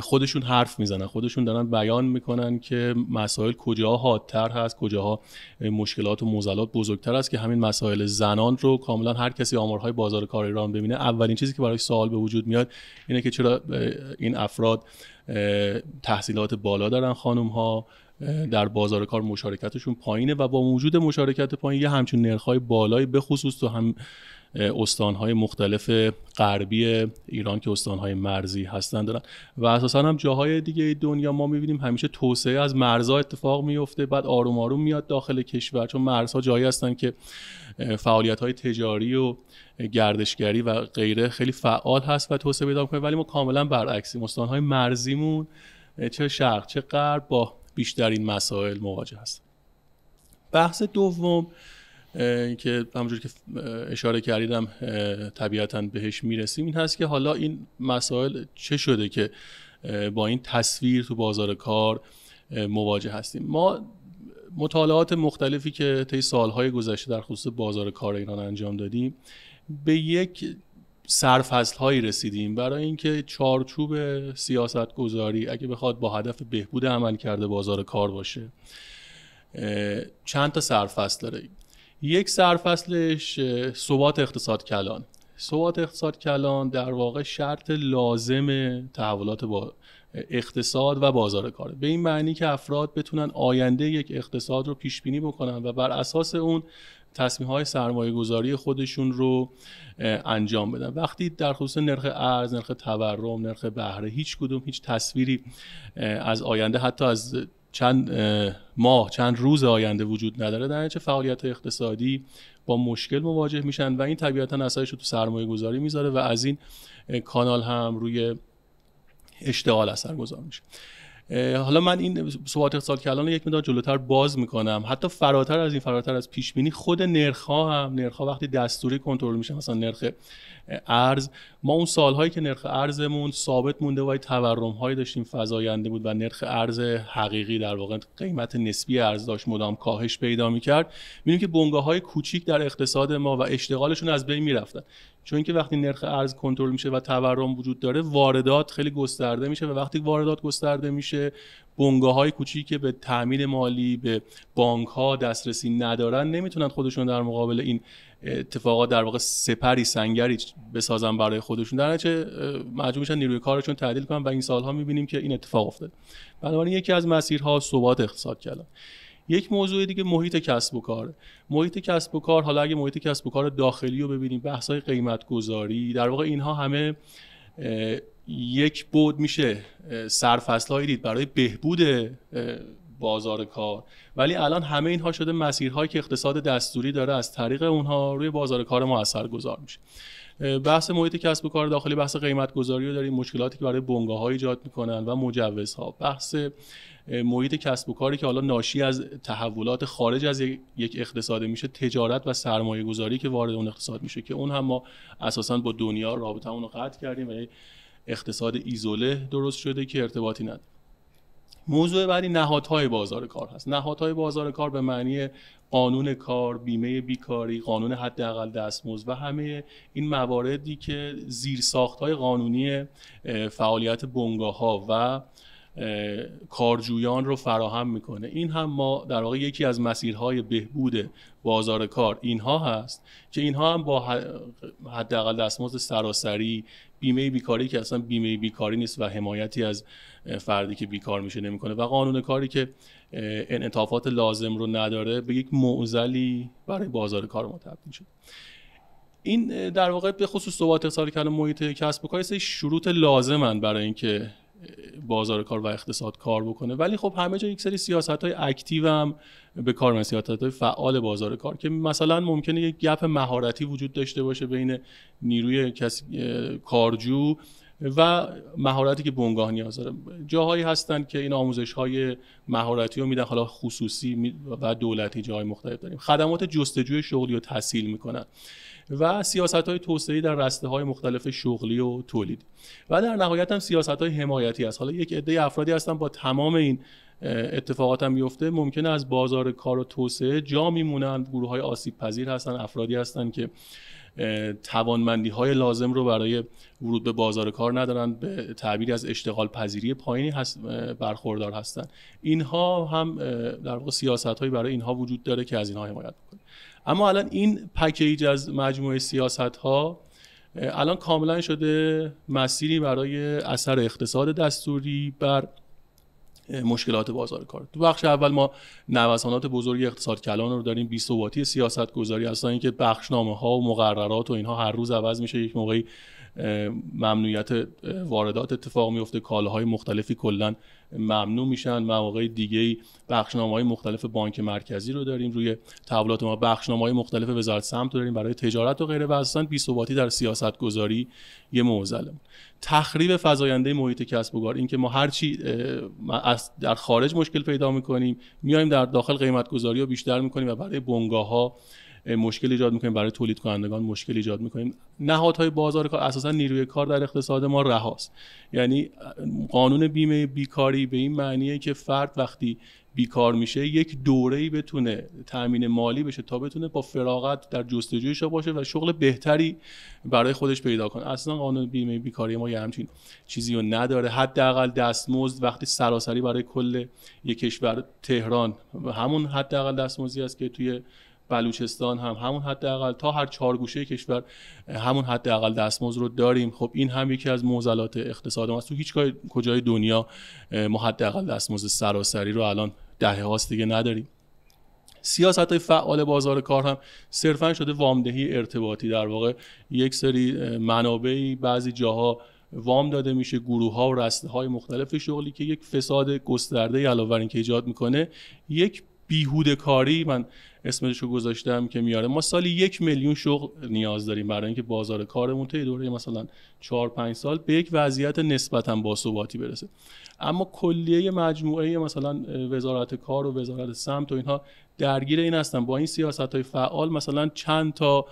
خودشون حرف میزنن خودشون دارن بیان میکنن که مسائل کجاها حادتر هست کجاها مشکلات و موزلات بزرگتر است که همین مسائل زنان رو کاملا هر کسی آمارهای بازار کار ایران ببینه اولین چیزی که برای سوال به وجود میاد اینه که چرا این افراد تحصیلات بالا دارن خانم ها در بازار کار مشارکتشون پایینه و با وجود مشارکت پایین یه همچون نرخهای بالایی به خصوص تو هم استانهای مختلف غربی ایران که استانهای مرزی هستند دارن و اساسا هم جاهای دیگه دنیا ما میبینیم همیشه توسعه از مرزها اتفاق میفته بعد آروم آروم میاد داخل کشور چون مرزها جایی هستن که فعالیت های تجاری و گردشگری و غیره خیلی فعال هست و توسعه پیدا میکنه ولی ما کاملا برعکسیم استانهای مرزیمون چه شرق چه غرب با بیشتر این مسائل مواجه هست. بحث دوم که همونجور که اشاره کردیدم طبیعتا بهش میرسیم این هست که حالا این مسائل چه شده که با این تصویر تو بازار کار مواجه هستیم ما مطالعات مختلفی که طی سالهای گذشته در خصوص بازار کار ایران انجام دادیم به یک سرفصل هایی رسیدیم برای اینکه چارچوب سیاست گذاری اگه بخواد با هدف بهبود عمل کرده بازار کار باشه چند تا سرفصل داره یک سرفصلش ثبات اقتصاد کلان ثبات اقتصاد کلان در واقع شرط لازم تحولات با اقتصاد و بازار کاره به این معنی که افراد بتونن آینده یک اقتصاد رو پیش بینی بکنن و بر اساس اون تصمیم های سرمایه گذاری خودشون رو انجام بدن وقتی در خصوص نرخ ارز نرخ تورم نرخ بهره هیچ کدوم هیچ تصویری از آینده حتی از چند ماه چند روز آینده وجود نداره در چه فعالیت اقتصادی با مشکل مواجه میشن و این طبیعتا اثرش رو تو سرمایه گذاری میذاره و از این کانال هم روی اشتغال اثر گذار میشه حالا من این صحبت اقتصاد کلان یک مقدار جلوتر باز میکنم حتی فراتر از این فراتر از پیش بینی خود نرخ ها هم نرخ ها وقتی دستوری کنترل میشه مثلا نرخه ارز ما اون سالهایی که نرخ ارزمون ثابت مونده و تورم هایی داشتیم فزاینده بود و نرخ ارز حقیقی در واقع قیمت نسبی ارز داشت مدام کاهش پیدا میکرد میبینیم که بنگاه های کوچیک در اقتصاد ما و اشتغالشون از بین میرفتن چون که وقتی نرخ ارز کنترل میشه و تورم وجود داره واردات خیلی گسترده میشه و وقتی واردات گسترده میشه بنگاه های کوچیک که به تامین مالی به بانک ها دسترسی ندارن نمیتونن خودشون در مقابل این اتفاقات در واقع سپری سنگری بسازن برای خودشون در نتیجه مجبور میشن نیروی کارشون تعدیل کنن و این سالها میبینیم که این اتفاق افتاده بنابراین یکی از مسیرها ثبات اقتصاد کلان. یک موضوع دیگه محیط کسب و کار محیط کسب و کار حالا اگه محیط کسب و کار داخلی رو ببینیم بحث های قیمت گذاری در واقع اینها همه یک بود میشه سرفصل هایی دید برای بهبود بازار کار ولی الان همه اینها شده مسیرهایی که اقتصاد دستوری داره از طریق اونها روی بازار کار ما اثر گذار میشه بحث محیط کسب و کار داخلی بحث قیمت گذاری رو داریم مشکلاتی که برای بنگاه ها ایجاد میکنن و مجوزها بحث محیط کسب و کاری که حالا ناشی از تحولات خارج از یک اقتصاد میشه تجارت و سرمایه گذاری که وارد اون اقتصاد میشه که اون هم ما اساسا با دنیا رابطه رو قطع کردیم و اقتصاد ایزوله درست شده که ارتباطی نداره موضوع بعدی نهادهای بازار کار هست نهادهای بازار کار به معنی قانون کار بیمه بیکاری قانون حداقل دستمزد و همه این مواردی که زیر ساختهای قانونی فعالیت بنگاه ها و کارجویان رو فراهم میکنه این هم ما در واقع یکی از مسیرهای بهبود بازار کار اینها هست که اینها هم با حداقل دستمزد سراسری بیمه بیکاری که اصلا بیمه بیکاری نیست و حمایتی از فردی که بیکار میشه نمیکنه و قانون کاری که انعطافات لازم رو نداره به یک معضلی برای بازار کار ما تبدیل شد این در واقع به خصوص ثبات اقتصادی محیط کسب و کار شروط لازمن برای اینکه بازار کار و اقتصاد کار بکنه ولی خب همه جا یک سری سیاست های اکتیو هم به کار من سیاست های فعال بازار کار که مثلا ممکنه یک گپ مهارتی وجود داشته باشه بین نیروی کارجو و مهارتی که بنگاه نیاز داره جاهایی هستند که این آموزش های مهارتی رو میدن حالا خصوصی و دولتی جاهای مختلف داریم خدمات جستجوی شغلی رو تسهیل میکنن و سیاست های توسعه در رسته های مختلف شغلی و تولید و در نهایت هم سیاست های حمایتی است حالا یک عده افرادی هستن با تمام این اتفاقات هم میفته ممکنه از بازار کار و توسعه جا میمونن گروه های آسیب پذیر هستن افرادی هستن که توانمندی های لازم رو برای ورود به بازار کار ندارن به تعبیری از اشتغال پذیری پایینی برخوردار هستن اینها هم در واقع سیاست برای اینها وجود داره که از اینها حمایت بکنه اما الان این پکیج از مجموعه سیاست ها الان کاملا شده مسیری برای اثر اقتصاد دستوری بر مشکلات بازار کار تو بخش اول ما نوسانات بزرگ اقتصاد کلان رو داریم بیثباتی سیاست گذاری اصلا اینکه بخشنامه ها و مقررات و اینها هر روز عوض میشه یک موقعی ممنوعیت واردات اتفاق میفته کالاهای مختلفی کلا ممنوع میشن مواقع دیگه بخشنامه های مختلف بانک مرکزی رو داریم روی تبلات ما بخشنامه های مختلف وزارت سمت رو داریم برای تجارت و غیره و اصلا ثباتی در سیاست گذاری یه معضله تخریب فضاینده محیط کسب و کار اینکه ما هرچی در خارج مشکل پیدا میکنیم میایم در داخل قیمت گذاری رو بیشتر میکنیم و برای بنگاه ها مشکل ایجاد میکنیم برای تولید کنندگان مشکل ایجاد میکنیم نهادهای بازار کار اساسا نیروی کار در اقتصاد ما رهاست یعنی قانون بیمه بیکاری به این معنیه که فرد وقتی بیکار میشه یک دوره‌ای بتونه تامین مالی بشه تا بتونه با فراغت در جستجویش باشه و شغل بهتری برای خودش پیدا کنه اصلا قانون بیمه بیکاری ما یه همچین چیزی رو نداره حداقل دستمزد وقتی سراسری برای کل یک کشور تهران همون حداقل دستمزدی است که توی بلوچستان هم همون حداقل تا هر چهار گوشه کشور همون حداقل دستمزد رو داریم خب این هم یکی از معضلات اقتصاد ما تو هیچ کجای دنیا ما حداقل دستمزد سراسری رو الان دهه هاست دیگه نداریم سیاست های فعال بازار کار هم صرفا شده وامدهی ارتباطی در واقع یک سری منابعی بعضی جاها وام داده میشه گروه ها و رسته های مختلف شغلی که یک فساد گسترده علاوه بر اینکه ایجاد میکنه یک بیهوده کاری من اسمش رو گذاشتم که میاره ما سالی یک میلیون شغل نیاز داریم برای اینکه بازار کارمون طی دوره مثلا 4 5 سال به یک وضعیت نسبتا باثباتی برسه اما کلیه مجموعه مثلا وزارت کار و وزارت سمت و اینها درگیر این هستن با این سیاست های فعال مثلا چند تا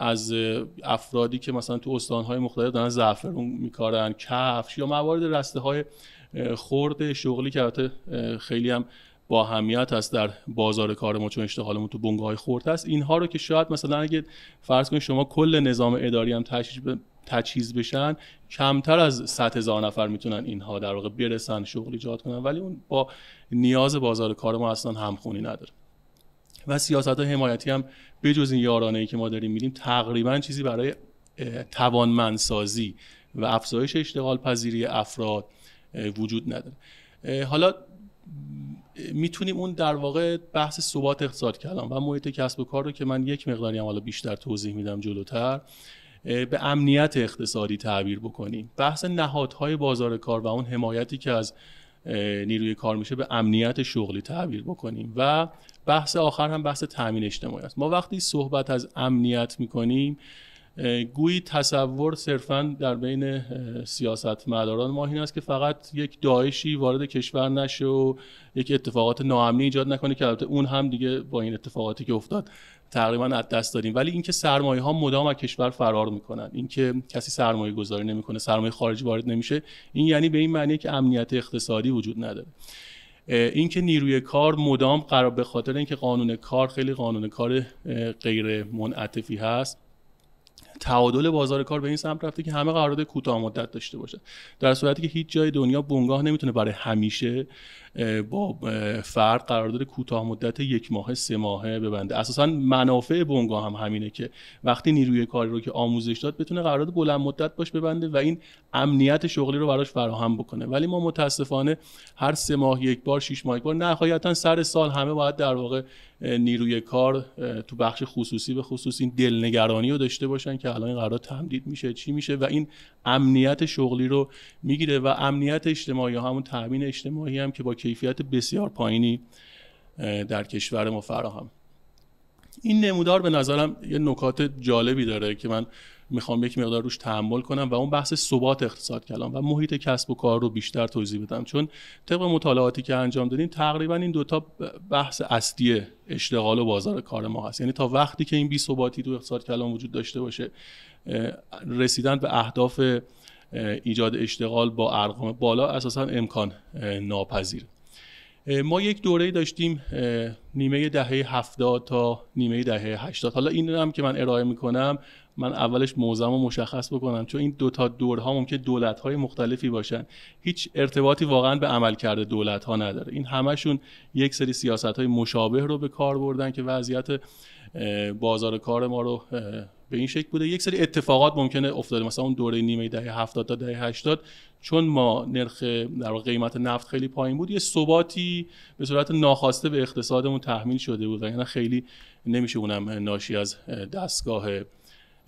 از افرادی که مثلا تو استانهای مختلف دارن زعفرون میکارن کفش یا موارد رسته های خورد شغلی که خیلی هم با اهمیت هست در بازار کار ما چون اشتغالمون تو بنگاه های خرد هست اینها رو که شاید مثلا اگه فرض کنید شما کل نظام اداری هم تجهیز بشن کمتر از 100 هزار نفر میتونن اینها در واقع برسن شغل ایجاد کنن ولی اون با نیاز بازار کار ما اصلا همخونی نداره و سیاست های حمایتی هم بجز این یارانه ای که ما داریم میدیم تقریبا چیزی برای توانمندسازی و افزایش اشتغال پذیری افراد وجود نداره حالا میتونیم اون در واقع بحث ثبات اقتصاد کلام و محیط کسب و کار رو که من یک مقداری هم حالا بیشتر توضیح میدم جلوتر به امنیت اقتصادی تعبیر بکنیم بحث نهادهای بازار کار و اون حمایتی که از نیروی کار میشه به امنیت شغلی تعبیر بکنیم و بحث آخر هم بحث تامین اجتماعی است ما وقتی صحبت از امنیت میکنیم گویی تصور صرفا در بین سیاست مداران ما این است که فقط یک داعشی وارد کشور نشه و یک اتفاقات ناامنی ایجاد نکنه که البته اون هم دیگه با این اتفاقاتی که افتاد تقریبا از دست دادیم ولی اینکه سرمایه ها مدام از کشور فرار میکنن اینکه کسی سرمایه گذاری نمیکنه سرمایه خارجی وارد نمیشه این یعنی به این معنی که امنیت اقتصادی وجود نداره اینکه نیروی کار مدام قرار به خاطر اینکه قانون کار خیلی قانون کار غیر منعطفی هست تعادل بازار کار به این سمت رفته که همه قرارداد کوتاه مدت داشته باشه در صورتی که هیچ جای دنیا بنگاه نمیتونه برای همیشه با فرد قرارداد کوتاه مدت یک ماه سه ماهه ببنده اساسا منافع بنگاه هم همینه که وقتی نیروی کاری رو که آموزش داد بتونه قرارداد بلند مدت باش ببنده و این امنیت شغلی رو براش فراهم بکنه ولی ما متاسفانه هر سه ماه یک بار شش ماه یک بار نهایتا سر سال همه باید در واقع نیروی کار تو بخش خصوصی به خصوص این دلنگرانی رو داشته باشن که الان قرار تمدید میشه چی میشه و این امنیت شغلی رو میگیره و امنیت اجتماعی همون تامین اجتماعی هم که با کیفیت بسیار پایینی در کشور ما فراهم این نمودار به نظرم یه نکات جالبی داره که من میخوام یک مقدار روش تحمل کنم و اون بحث ثبات اقتصاد کلام و محیط کسب و کار رو بیشتر توضیح بدم چون طبق مطالعاتی که انجام دادیم تقریبا این دوتا بحث اصلی اشتغال و بازار کار ما هست یعنی تا وقتی که این بی ثباتی تو اقتصاد کلام وجود داشته باشه رسیدن به اهداف ایجاد اشتغال با ارقام بالا اساسا امکان ناپذیر ما یک دوره داشتیم نیمه دهه 70 تا نیمه دهه 80 حالا این هم که من ارائه میکنم من اولش موزم رو مشخص بکنم چون این دوتا تا دورها ممکن دولت های مختلفی باشن هیچ ارتباطی واقعا به عمل کرده دولت ها نداره این همشون یک سری سیاست های مشابه رو به کار بردن که وضعیت بازار کار ما رو به این شکل بوده یک سری اتفاقات ممکنه افتاده مثلا اون دوره نیمه دهه 70 تا دهه 80 چون ما نرخ در قیمت نفت خیلی پایین بود یه ثباتی به صورت ناخواسته به اقتصادمون تحمیل شده بود و یعنی خیلی نمیشه اونم ناشی از دستگاه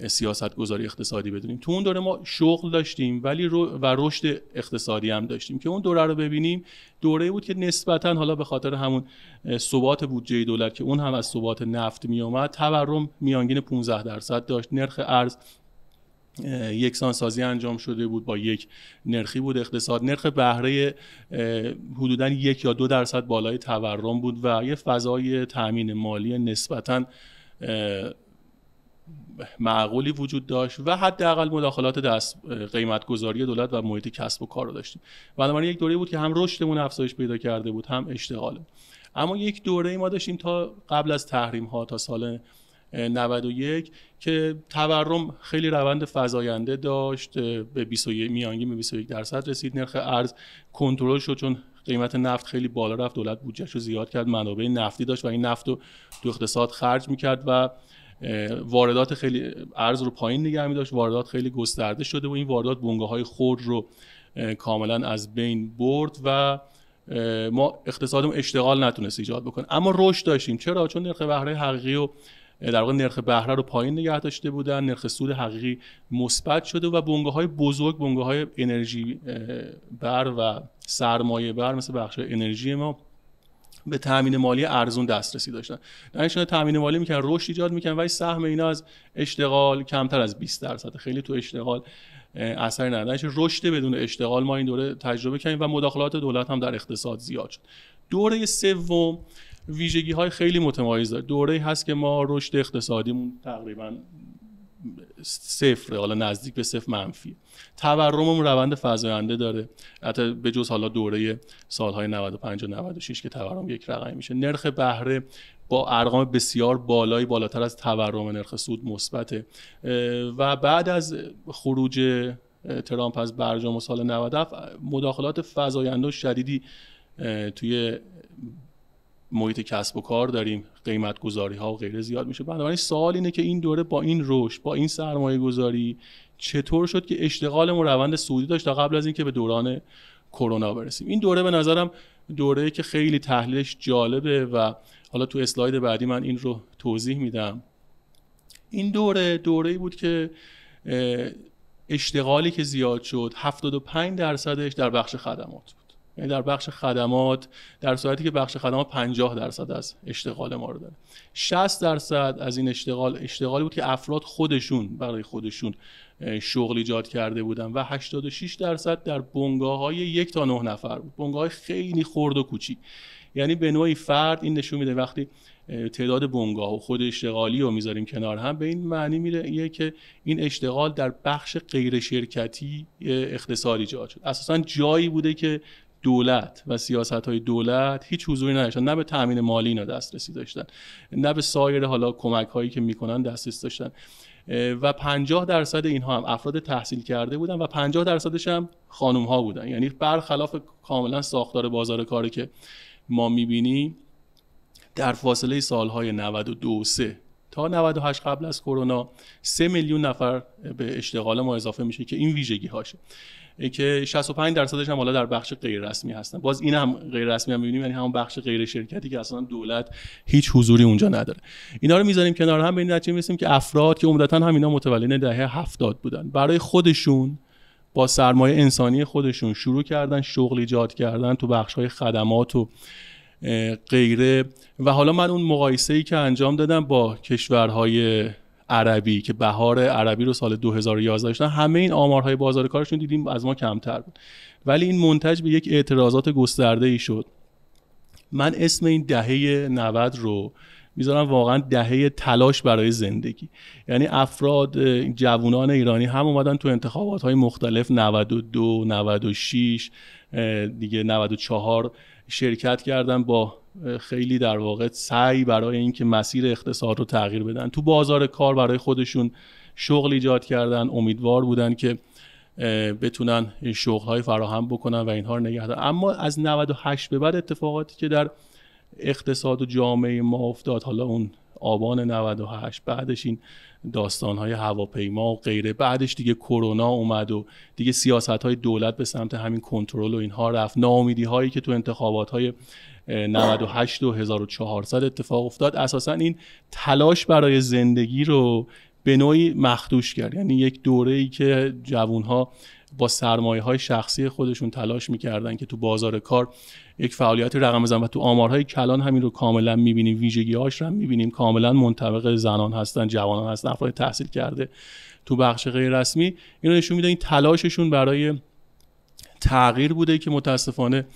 سیاست گذاری اقتصادی بدونیم تو اون دوره ما شغل داشتیم ولی رو و رشد اقتصادی هم داشتیم که اون دوره رو ببینیم دوره بود که نسبتا حالا به خاطر همون ثبات بودجه دولت که اون هم از ثبات نفت می اومد تورم میانگین 15 درصد داشت نرخ ارز یکسان سازی انجام شده بود با یک نرخی بود اقتصاد نرخ بهره حدودا یک یا دو درصد بالای تورم بود و یه فضای تامین مالی نسبتا معقولی وجود داشت و حداقل مداخلات دست قیمت گذاری دولت و محیط کسب و کار رو داشتیم بنابراین یک دوره بود که هم رشدمون افزایش پیدا کرده بود هم اشتغال اما یک دوره ما داشتیم تا قبل از تحریم ها تا سال 91 که تورم خیلی روند فزاینده داشت به 21 میانگین به 21 درصد رسید نرخ ارز کنترل شد چون قیمت نفت خیلی بالا رفت دولت بودجهش رو زیاد کرد منابع نفتی داشت و این نفت رو تو اقتصاد خرج میکرد و واردات خیلی ارز رو پایین نگه می داشت واردات خیلی گسترده شده و این واردات بونگه های خرد رو کاملا از بین برد و ما اقتصادم اشتغال نتونست ایجاد بکن. اما رشد داشتیم چرا چون نرخ بهره حقیقی و در واقع نرخ بهره رو پایین نگه داشته بودن نرخ سود حقیقی مثبت شده و بنگاه های بزرگ بنگاه های انرژی بر و سرمایه بر مثل بخش انرژی ما به تامین مالی ارزون دسترسی داشتن در یعنی این تامین مالی میکنن رشد ایجاد میکنن ولی سهم اینا از اشتغال کمتر از 20 درصد خیلی تو اشتغال اثر نداشت یعنی رشد بدون اشتغال ما این دوره تجربه کردیم و مداخلات دولت هم در اقتصاد زیاد شد دوره سوم ویژگی های خیلی متمایز داره دوره هست که ما رشد اقتصادیمون تقریبا صفر حالا نزدیک به صفر منفی هم روند فزاینده داره حتی به جز حالا دوره سالهای 95 و 96 که تورم یک رقمی میشه نرخ بهره با ارقام بسیار بالایی بالاتر از تورم نرخ سود مثبته و بعد از خروج ترامپ از برجام سال 97 مداخلات فزاینده شدیدی توی محیط کسب و کار داریم قیمت گذاری ها و غیره زیاد میشه بنابراین سوال اینه که این دوره با این رشد با این سرمایه گذاری چطور شد که اشتغال روند سودی داشت تا قبل از اینکه به دوران کرونا برسیم این دوره به نظرم دوره که خیلی تحلیلش جالبه و حالا تو اسلاید بعدی من این رو توضیح میدم این دوره دوره ای بود که اشتغالی که زیاد شد 75 درصدش در بخش خدمات بود یعنی در بخش خدمات در صورتی که بخش خدمات 50 درصد از اشتغال ما رو داره 60 درصد از این اشتغال اشتغالی بود که افراد خودشون برای خودشون شغل ایجاد کرده بودن و 86 درصد در بنگاه های یک تا نه نفر بود بنگاه های خیلی خرد و کوچیک یعنی به نوعی فرد این نشون میده وقتی تعداد بنگاه و خود اشتغالی رو میذاریم کنار هم به این معنی میره که این اشتغال در بخش غیر شرکتی اقتصادی ایجاد شد اساسا جایی بوده که دولت و سیاست های دولت هیچ حضوری نداشتن نه به تامین مالی اینا دسترسی داشتن نه به سایر حالا کمک هایی که میکنن دسترسی داشتن و 50 درصد اینها هم افراد تحصیل کرده بودن و 50 درصدش هم خانم ها بودن یعنی برخلاف کاملا ساختار بازار کاری که ما میبینیم در فاصله سالهای 92 3 تا 98 قبل از کرونا 3 میلیون نفر به اشتغال ما اضافه میشه که این ویژگی هاشه که 65 درصدش هم حالا در بخش غیر رسمی هستن باز این هم غیر رسمی هم می‌بینیم یعنی همون بخش غیر شرکتی که اصلا دولت هیچ حضوری اونجا نداره اینا رو میذاریم کنار هم به این نتیجه که افراد که عمدتا اینا متولدین دهه 70 بودن برای خودشون با سرمایه انسانی خودشون شروع کردن شغل ایجاد کردن تو بخش های خدمات و غیره و حالا من اون مقایسه که انجام دادم با کشورهای عربی که بهار عربی رو سال 2011 داشتن همه این آمارهای بازار کارشون دیدیم از ما کمتر بود ولی این منتج به یک اعتراضات گسترده ای شد من اسم این دهه 90 رو میذارم واقعا دهه تلاش برای زندگی یعنی افراد جوانان ایرانی هم اومدن تو انتخابات های مختلف 92 96 دیگه 94 شرکت کردن با خیلی در واقع سعی برای اینکه مسیر اقتصاد رو تغییر بدن تو بازار کار برای خودشون شغل ایجاد کردن امیدوار بودن که بتونن شغل های فراهم بکنن و اینها رو نگه اما از 98 به بعد اتفاقاتی که در اقتصاد و جامعه ما افتاد حالا اون آبان 98 بعدش این داستان های هواپیما و غیره بعدش دیگه کرونا اومد و دیگه سیاست های دولت به سمت همین کنترل و اینها رفت ناامیدی هایی که تو انتخابات های 98 و 1400 اتفاق افتاد اساسا این تلاش برای زندگی رو به نوعی مخدوش کرد یعنی یک دوره ای که جوون با سرمایه های شخصی خودشون تلاش میکردن که تو بازار کار یک فعالیت رقم بزنن و تو آمارهای کلان همین رو کاملا میبینیم ویژگی هاش رو میبینیم کاملا منطبق زنان هستن جوانان هستن افراد تحصیل کرده تو بخش غیر رسمی این رو نشون میده این تلاششون برای تغییر بوده که متاسفانه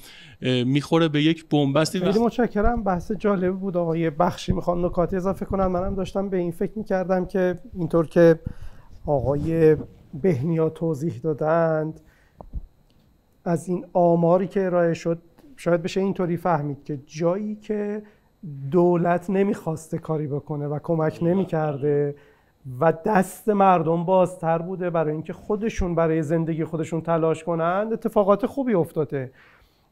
میخوره به یک بنبستی خیلی متشکرم بحث جالب بود آقای بخشی میخوام نکاتی اضافه کنم منم داشتم به این فکر میکردم که اینطور که آقای بهنیا توضیح دادند از این آماری که ارائه شد شاید بشه اینطوری فهمید که جایی که دولت نمیخواسته کاری بکنه و کمک نمیکرده و دست مردم بازتر بوده برای اینکه خودشون برای زندگی خودشون تلاش کنند اتفاقات خوبی افتاده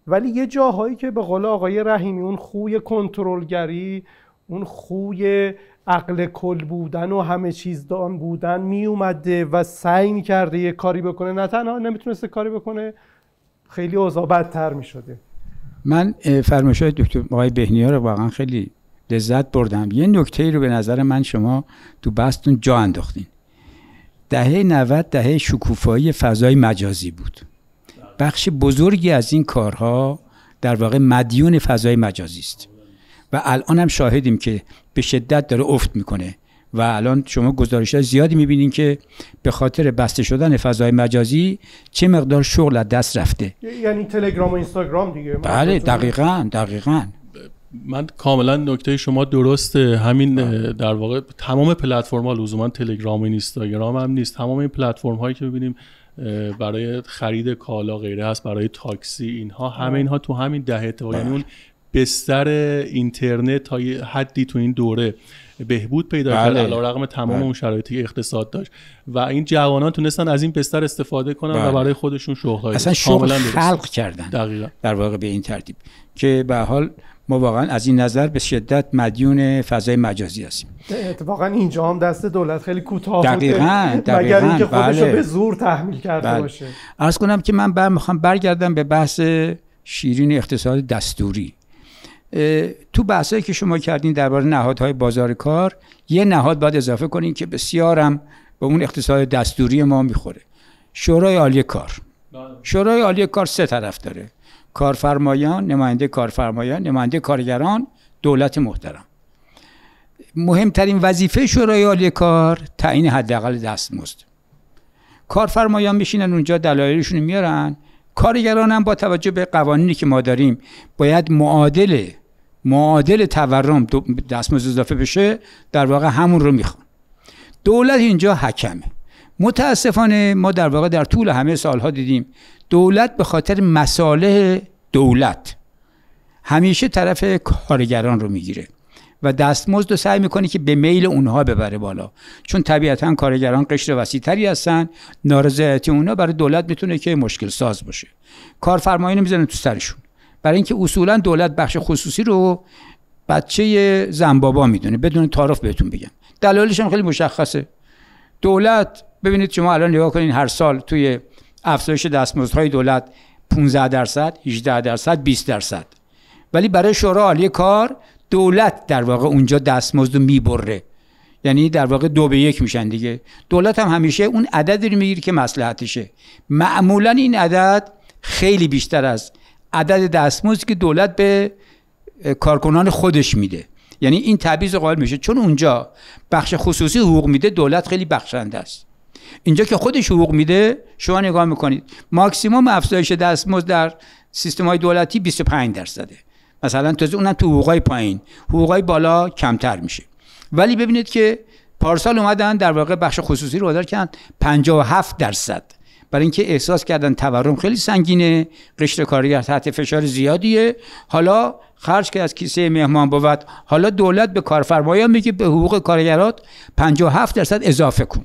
ولی یه جاهایی که به قول آقای رحیمی اون خوی کنترلگری اون خوی عقل کل بودن و همه چیز دان بودن می اومده و سعی می کرده یه کاری بکنه نه تنها نمیتونسته کاری بکنه خیلی اوضاع بدتر می شده من فرمایش های دکتر آقای بهنیا رو واقعا خیلی لذت بردم یه نکته ای رو به نظر من شما تو بستون جا انداختین دهه 90 دهه شکوفایی فضای مجازی بود بخش بزرگی از این کارها در واقع مدیون فضای مجازی است و الان هم شاهدیم که به شدت داره افت میکنه و الان شما گزارش های زیادی میبینین که به خاطر بسته شدن فضای مجازی چه مقدار شغل از دست رفته یعنی تلگرام و اینستاگرام دیگه بله دقیقا دقیقا من کاملا نکته شما درسته همین بله. در واقع تمام پلتفرم ها لزوما تلگرام و اینستاگرام هم نیست تمام این پلتفرم هایی که ببینیم برای خرید کالا غیره هست برای تاکسی اینها همه اینها تو همین دهه اتفاق یعنی بله. اون بستر اینترنت تا حدی تو این دوره بهبود پیدا کرد بله. علیرغم تمام بله. اون شرایطی که اقتصاد داشت و این جوانان تونستن از این بستر استفاده کنن و بله. برای خودشون شغل اصلا شغل خلق کردن دقیقا. در واقع به این ترتیب که به حال ما واقعا از این نظر به شدت مدیون فضای مجازی هستیم اتفاقا اینجا هم دست دولت خیلی کوتاه دقیقاً دقیقا مگر اینکه خودش بله. به زور تحمیل کرده بله. باشه ارز کنم که من بر میخوام برگردم به بحث شیرین اقتصاد دستوری تو بحثایی که شما کردین درباره نهادهای بازار کار یه نهاد باید اضافه کنین که بسیارم به اون اقتصاد دستوری ما میخوره شورای عالی کار بله. شورای عالی کار سه طرف داره کارفرمایان نماینده کارفرمایان نماینده کارگران دولت محترم مهمترین وظیفه شورای عالی کار تعیین حداقل دستمزد کارفرمایان میشینن اونجا دلایلشون میارن کارگران هم با توجه به قوانینی که ما داریم باید معادل معادل تورم دستمزد اضافه بشه در واقع همون رو میخوان دولت اینجا حکمه متاسفانه ما در واقع در طول همه سالها دیدیم دولت به خاطر مساله دولت همیشه طرف کارگران رو میگیره و دستمزد رو سعی میکنه که به میل اونها ببره بالا چون طبیعتا کارگران قشر وسیعتری هستن نارضایتی اونها برای دولت میتونه که مشکل ساز باشه کارفرمایان نمیزنه تو سرشون برای اینکه اصولا دولت بخش خصوصی رو بچه زنبابا میدونه بدون تعارف بهتون بگم دلایلش هم خیلی مشخصه دولت ببینید شما الان نگاه کنین هر سال توی افزایش های دولت 15 درصد 18 درصد 20 درصد ولی برای شورای عالی کار دولت در واقع اونجا دستمزد رو میبره یعنی در واقع دو به یک میشن دیگه دولت هم همیشه اون عدد رو میگیره که مسلحتشه معمولا این عدد خیلی بیشتر از عدد دستمزد که دولت به کارکنان خودش میده یعنی این تبعیض قائل میشه چون اونجا بخش خصوصی حقوق میده دولت خیلی بخشنده است اینجا که خودش حقوق میده شما نگاه میکنید ماکسیموم افزایش دستمزد در سیستم های دولتی 25 درصده مثلا تو اونن تو حقوقای پایین حقوقای بالا کمتر میشه ولی ببینید که پارسال اومدن در واقع بخش خصوصی رو کردن 57 درصد برای اینکه احساس کردن تورم خیلی سنگینه قشر کارگر تحت فشار زیادیه حالا خرج که از کیسه مهمان بود حالا دولت به کارفرمایان میگه به حقوق کارگرات 57 درصد اضافه کن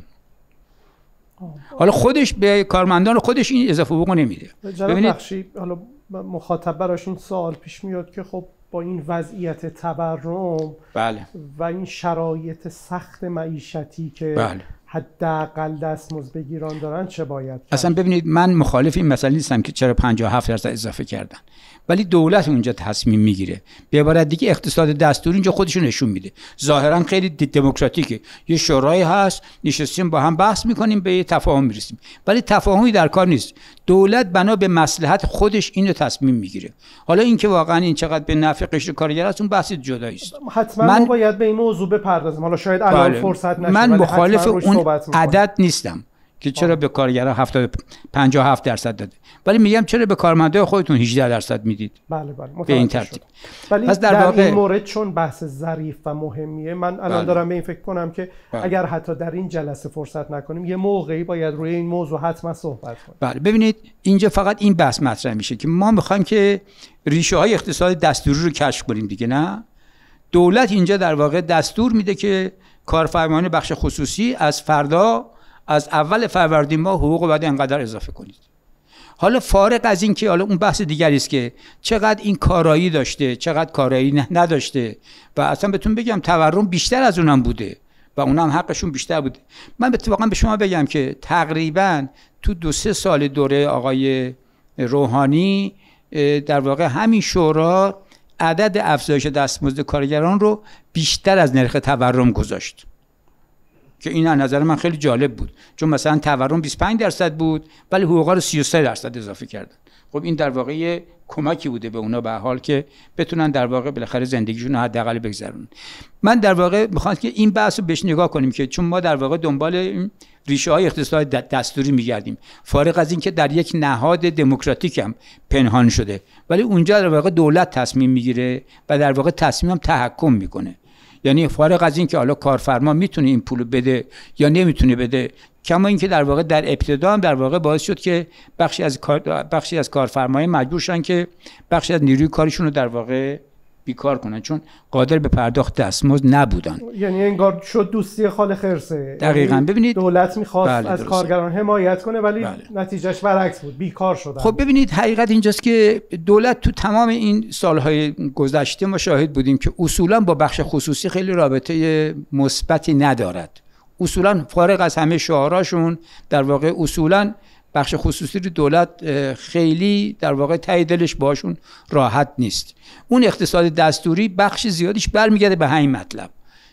خب. حالا خودش به کارمندان خودش این اضافه حقوق نمیده ببینید حالا مخاطب براش این پیش میاد که خب با این وضعیت تبرم بله. و این شرایط سخت معیشتی که بله. حداقل دستمز بگیران دارن چه باید کرد؟ اصلا ببینید من مخالف این مسئله نیستم که چرا 57 درصد اضافه کردن ولی دولت اونجا تصمیم میگیره به عبارت دیگه اقتصاد دستوری اینجا خودشون نشون میده ظاهرا خیلی دموکراتیکه یه شورای هست نشستیم با هم بحث میکنیم به یه تفاهم میرسیم ولی تفاهمی در کار نیست دولت بنا به مسلحت خودش اینو تصمیم میگیره حالا اینکه واقعا این چقدر به نفع قشر کارگر است اون بحث جدایی است حتما من باید به این موضوع بپردازیم حالا شاید الان بله. فرصت نشه من مخالف اون عدد نیستم که چرا به کارگرا 70 57 درصد داده ولی میگم چرا به کارمنده خودتون 18 درصد میدید بله بله به این ترتیب ولی پس در, در واقع... این مورد چون بحث ظریف و مهمیه من الان بله. دارم به این فکر کنم که بله. اگر حتی در این جلسه فرصت نکنیم یه موقعی باید روی این موضوع حتما صحبت کنیم بله ببینید اینجا فقط این بحث مطرح میشه که ما میخوایم که ریشه های اقتصاد دستوری رو کشف کنیم دیگه نه دولت اینجا در واقع دستور میده که کارفرمایان بخش خصوصی از فردا از اول فروردین ما حقوق بعد انقدر اضافه کنید حالا فارق از این که حالا اون بحث دیگری است که چقدر این کارایی داشته چقدر کارایی نداشته و اصلا بهتون بگم تورم بیشتر از اونم بوده و اونم حقشون بیشتر بوده من اتفاقا به شما بگم که تقریبا تو دو سه سال دوره آقای روحانی در واقع همین شورا عدد افزایش دستمزد کارگران رو بیشتر از نرخ تورم گذاشت که این از نظر من خیلی جالب بود چون مثلا تورم 25 درصد بود ولی حقوقا رو 33 درصد اضافه کردن خب این در واقع کمکی بوده به اونا به حال که بتونن در واقع بالاخره زندگیشون حداقل بگذرونن من در واقع میخوام که این بحث رو بهش نگاه کنیم که چون ما در واقع دنبال ریشه های اقتصاد دستوری میگردیم فارغ از اینکه در یک نهاد دموکراتیک هم پنهان شده ولی اونجا در واقع دولت تصمیم میگیره و در واقع تصمیم هم تحکم میکنه یعنی فارغ از اینکه حالا کارفرما میتونه این پول بده یا نمیتونه بده کما اینکه در واقع در ابتدا هم در واقع باعث شد که بخشی از کار بخشی از کارفرمای مجبور شدن که بخشی از نیروی کارشون رو در واقع بیکار کنن چون قادر به پرداخت دستمزد نبودن یعنی کار شد دوستی خال خرسه یعنی دقیقا ببینید دولت میخواست بله از کارگران حمایت کنه ولی بله. نتیجهش برعکس بود بیکار شدن خب ببینید حقیقت اینجاست که دولت تو تمام این سالهای گذشته ما شاهد بودیم که اصولا با بخش خصوصی خیلی رابطه مثبتی ندارد اصولا فارغ از همه شعاراشون در واقع اصولا بخش خصوصی رو دولت خیلی در واقع تای دلش باشون راحت نیست اون اقتصاد دستوری بخش زیادیش برمیگرده به همین مطلب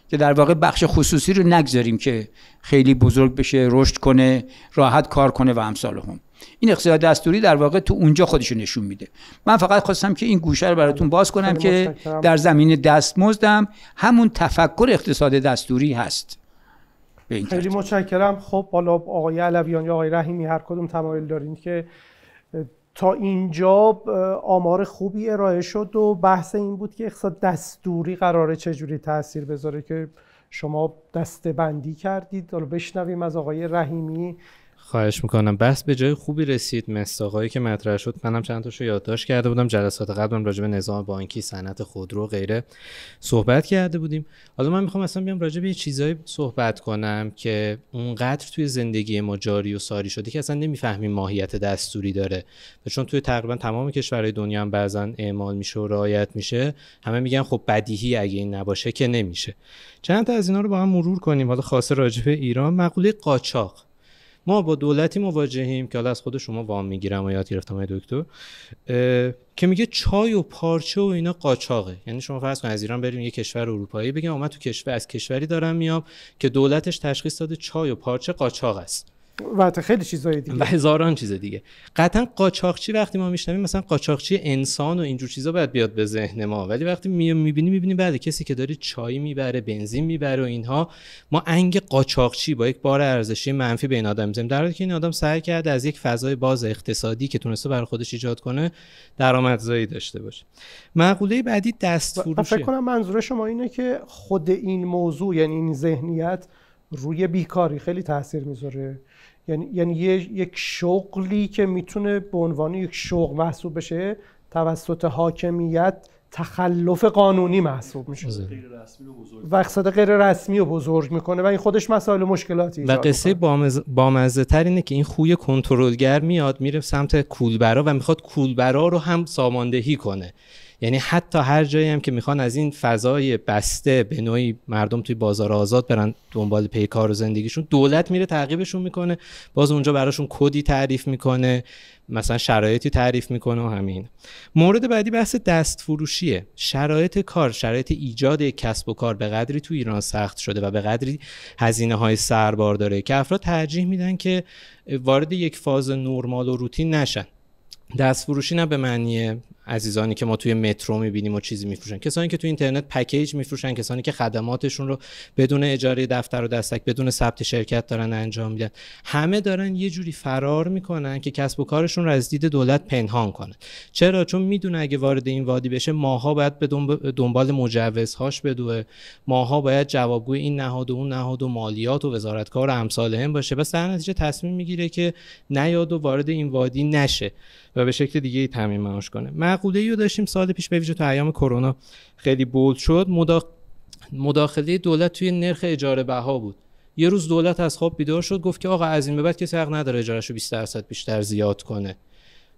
که در واقع بخش خصوصی رو نگذاریم که خیلی بزرگ بشه رشد کنه راحت کار کنه و امثال هم این اقتصاد دستوری در واقع تو اونجا خودش نشون میده من فقط خواستم که این گوشه رو براتون باز کنم که در زمین دستمزدم همون تفکر اقتصاد دستوری هست به خیلی متشکرم خب حالا آقای علویان یا آقای رحیمی هر کدوم تمایل دارین که تا اینجا آمار خوبی ارائه شد و بحث این بود که اقتصاد دستوری قراره چجوری تاثیر بذاره که شما دسته بندی کردید حالا بشنویم از آقای رحیمی خواهش میکنم بس به جای خوبی رسید مستاقایی که مطرح شد منم چند تاشو یادداشت کرده بودم جلسات قبلم راجع به نظام بانکی صنعت خودرو غیره صحبت کرده بودیم حالا من میخوام اصلا بیام راجع به چیزایی صحبت کنم که اونقدر توی زندگی ما جاری و ساری شده که اصلا نمیفهمیم ماهیت دستوری داره چون توی تقریبا تمام کشورهای دنیا هم بعضا اعمال میشه و رعایت میشه همه میگن خب بدیهی اگه این نباشه که نمیشه چند تا از اینا رو با هم مرور کنیم حالا خاصه راجع ایران مقوله قاچاق ما با دولتی مواجهیم که حالا از خود شما وام میگیرم و یاد گرفتم دکتر که میگه چای و پارچه و اینا قاچاقه یعنی شما فرض کنید از ایران بریم یه کشور اروپایی بگم اومد تو کشور از کشوری دارم میام که دولتش تشخیص داده چای و پارچه قاچاق است و خیلی چیزای دیگه و هزاران چیز دیگه قطعا قاچاقچی وقتی ما میشنیم مثلا قاچاقچی انسان و اینجور چیزا باید بیاد به ذهن ما ولی وقتی میبینی میبینی بعد کسی که داره چای میبره بنزین میبره و اینها ما انگ قاچاقچی با یک بار ارزشی منفی به این آدم میزنیم در حالی که این آدم سعی کرده از یک فضای باز اقتصادی که تونسته برای خودش ایجاد کنه درآمدزایی داشته باشه معقوله بعدی دست فروشه فکر کنم منظور شما اینه که خود این موضوع یعنی این ذهنیت روی بیکاری خیلی تاثیر میذاره یعنی, یعنی یک شغلی که میتونه به عنوان یک شغل محسوب بشه توسط حاکمیت تخلف قانونی محسوب میشه و بله. اقصاد غیر رسمی رو بزرگ میکنه و این خودش مسائل مشکلاتی و قصه بامزه اینه که این خوی کنترلگر میاد میره سمت کولبرا و میخواد کولبرا رو هم ساماندهی کنه یعنی حتی هر جایی هم که میخوان از این فضای بسته به نوعی مردم توی بازار آزاد برن دنبال پیکار و زندگیشون دولت میره تعقیبشون میکنه باز اونجا براشون کدی تعریف میکنه مثلا شرایطی تعریف میکنه و همین مورد بعدی بحث دستفروشیه شرایط کار شرایط ایجاد کسب و کار به قدری تو ایران سخت شده و به قدری هزینه های سربار داره که افراد ترجیح میدن که وارد یک فاز نرمال و روتین نشن دستفروشی فروشی نه به معنی عزیزانی که ما توی مترو میبینیم و چیزی میفروشن کسانی که توی اینترنت پکیج میفروشن کسانی که خدماتشون رو بدون اجاره دفتر و دستک بدون ثبت شرکت دارن انجام میدن همه دارن یه جوری فرار میکنن که کسب و کارشون رو از دید دولت پنهان کنن چرا چون میدونه اگه وارد این وادی بشه ماها باید به دنبال مجوزهاش بدوه ماها باید جوابگوی این نهاد و اون نهاد و مالیات و وزارت کار امثال هم باشه بس در نتیجه تصمیم میگیره که نیاد و وارد این وادی نشه و به شکل دیگه ای معاش کنه عقوده رو داشتیم سال پیش به ویژه تو ایام کرونا خیلی بولد شد مداخله دولت توی نرخ اجاره بها بود یه روز دولت از خواب بیدار شد گفت که آقا از این به بعد کسی حق نداره اجارهشو 20 درصد بیشتر زیاد کنه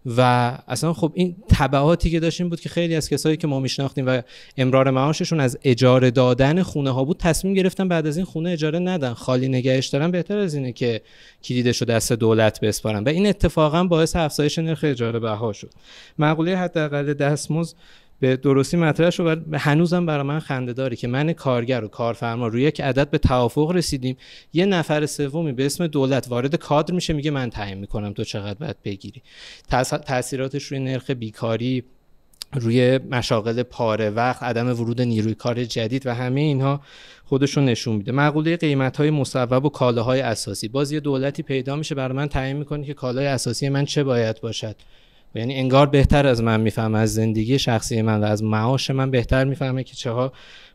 و اصلا خب این تبعاتی که داشتیم بود که خیلی از کسایی که ما میشناختیم و امرار معاششون از اجاره دادن خونه ها بود تصمیم گرفتن بعد از این خونه اجاره ندن خالی نگهش دارن بهتر از اینه که کلیدش رو دست دولت بسپارن و این اتفاقا باعث افزایش نرخ اجاره بها شد مقوله حداقل دستمزد به درستی مطرح شد و هنوزم برای من خنده داره که من کارگر و کارفرما روی یک عدد به توافق رسیدیم یه نفر سومی به اسم دولت وارد کادر میشه میگه من تعیین میکنم تو چقدر باید بگیری تاثیراتش روی نرخ بیکاری روی مشاغل پاره وقت عدم ورود نیروی کار جدید و همه اینها خودشون نشون میده مقوله قیمت های مصوب و کالاهای اساسی باز یه دولتی پیدا میشه برای من تعیین میکنه که کالای اساسی من چه باید باشد یعنی انگار بهتر از من میفهمه از زندگی شخصی من و از معاش من بهتر میفهمه که چه ها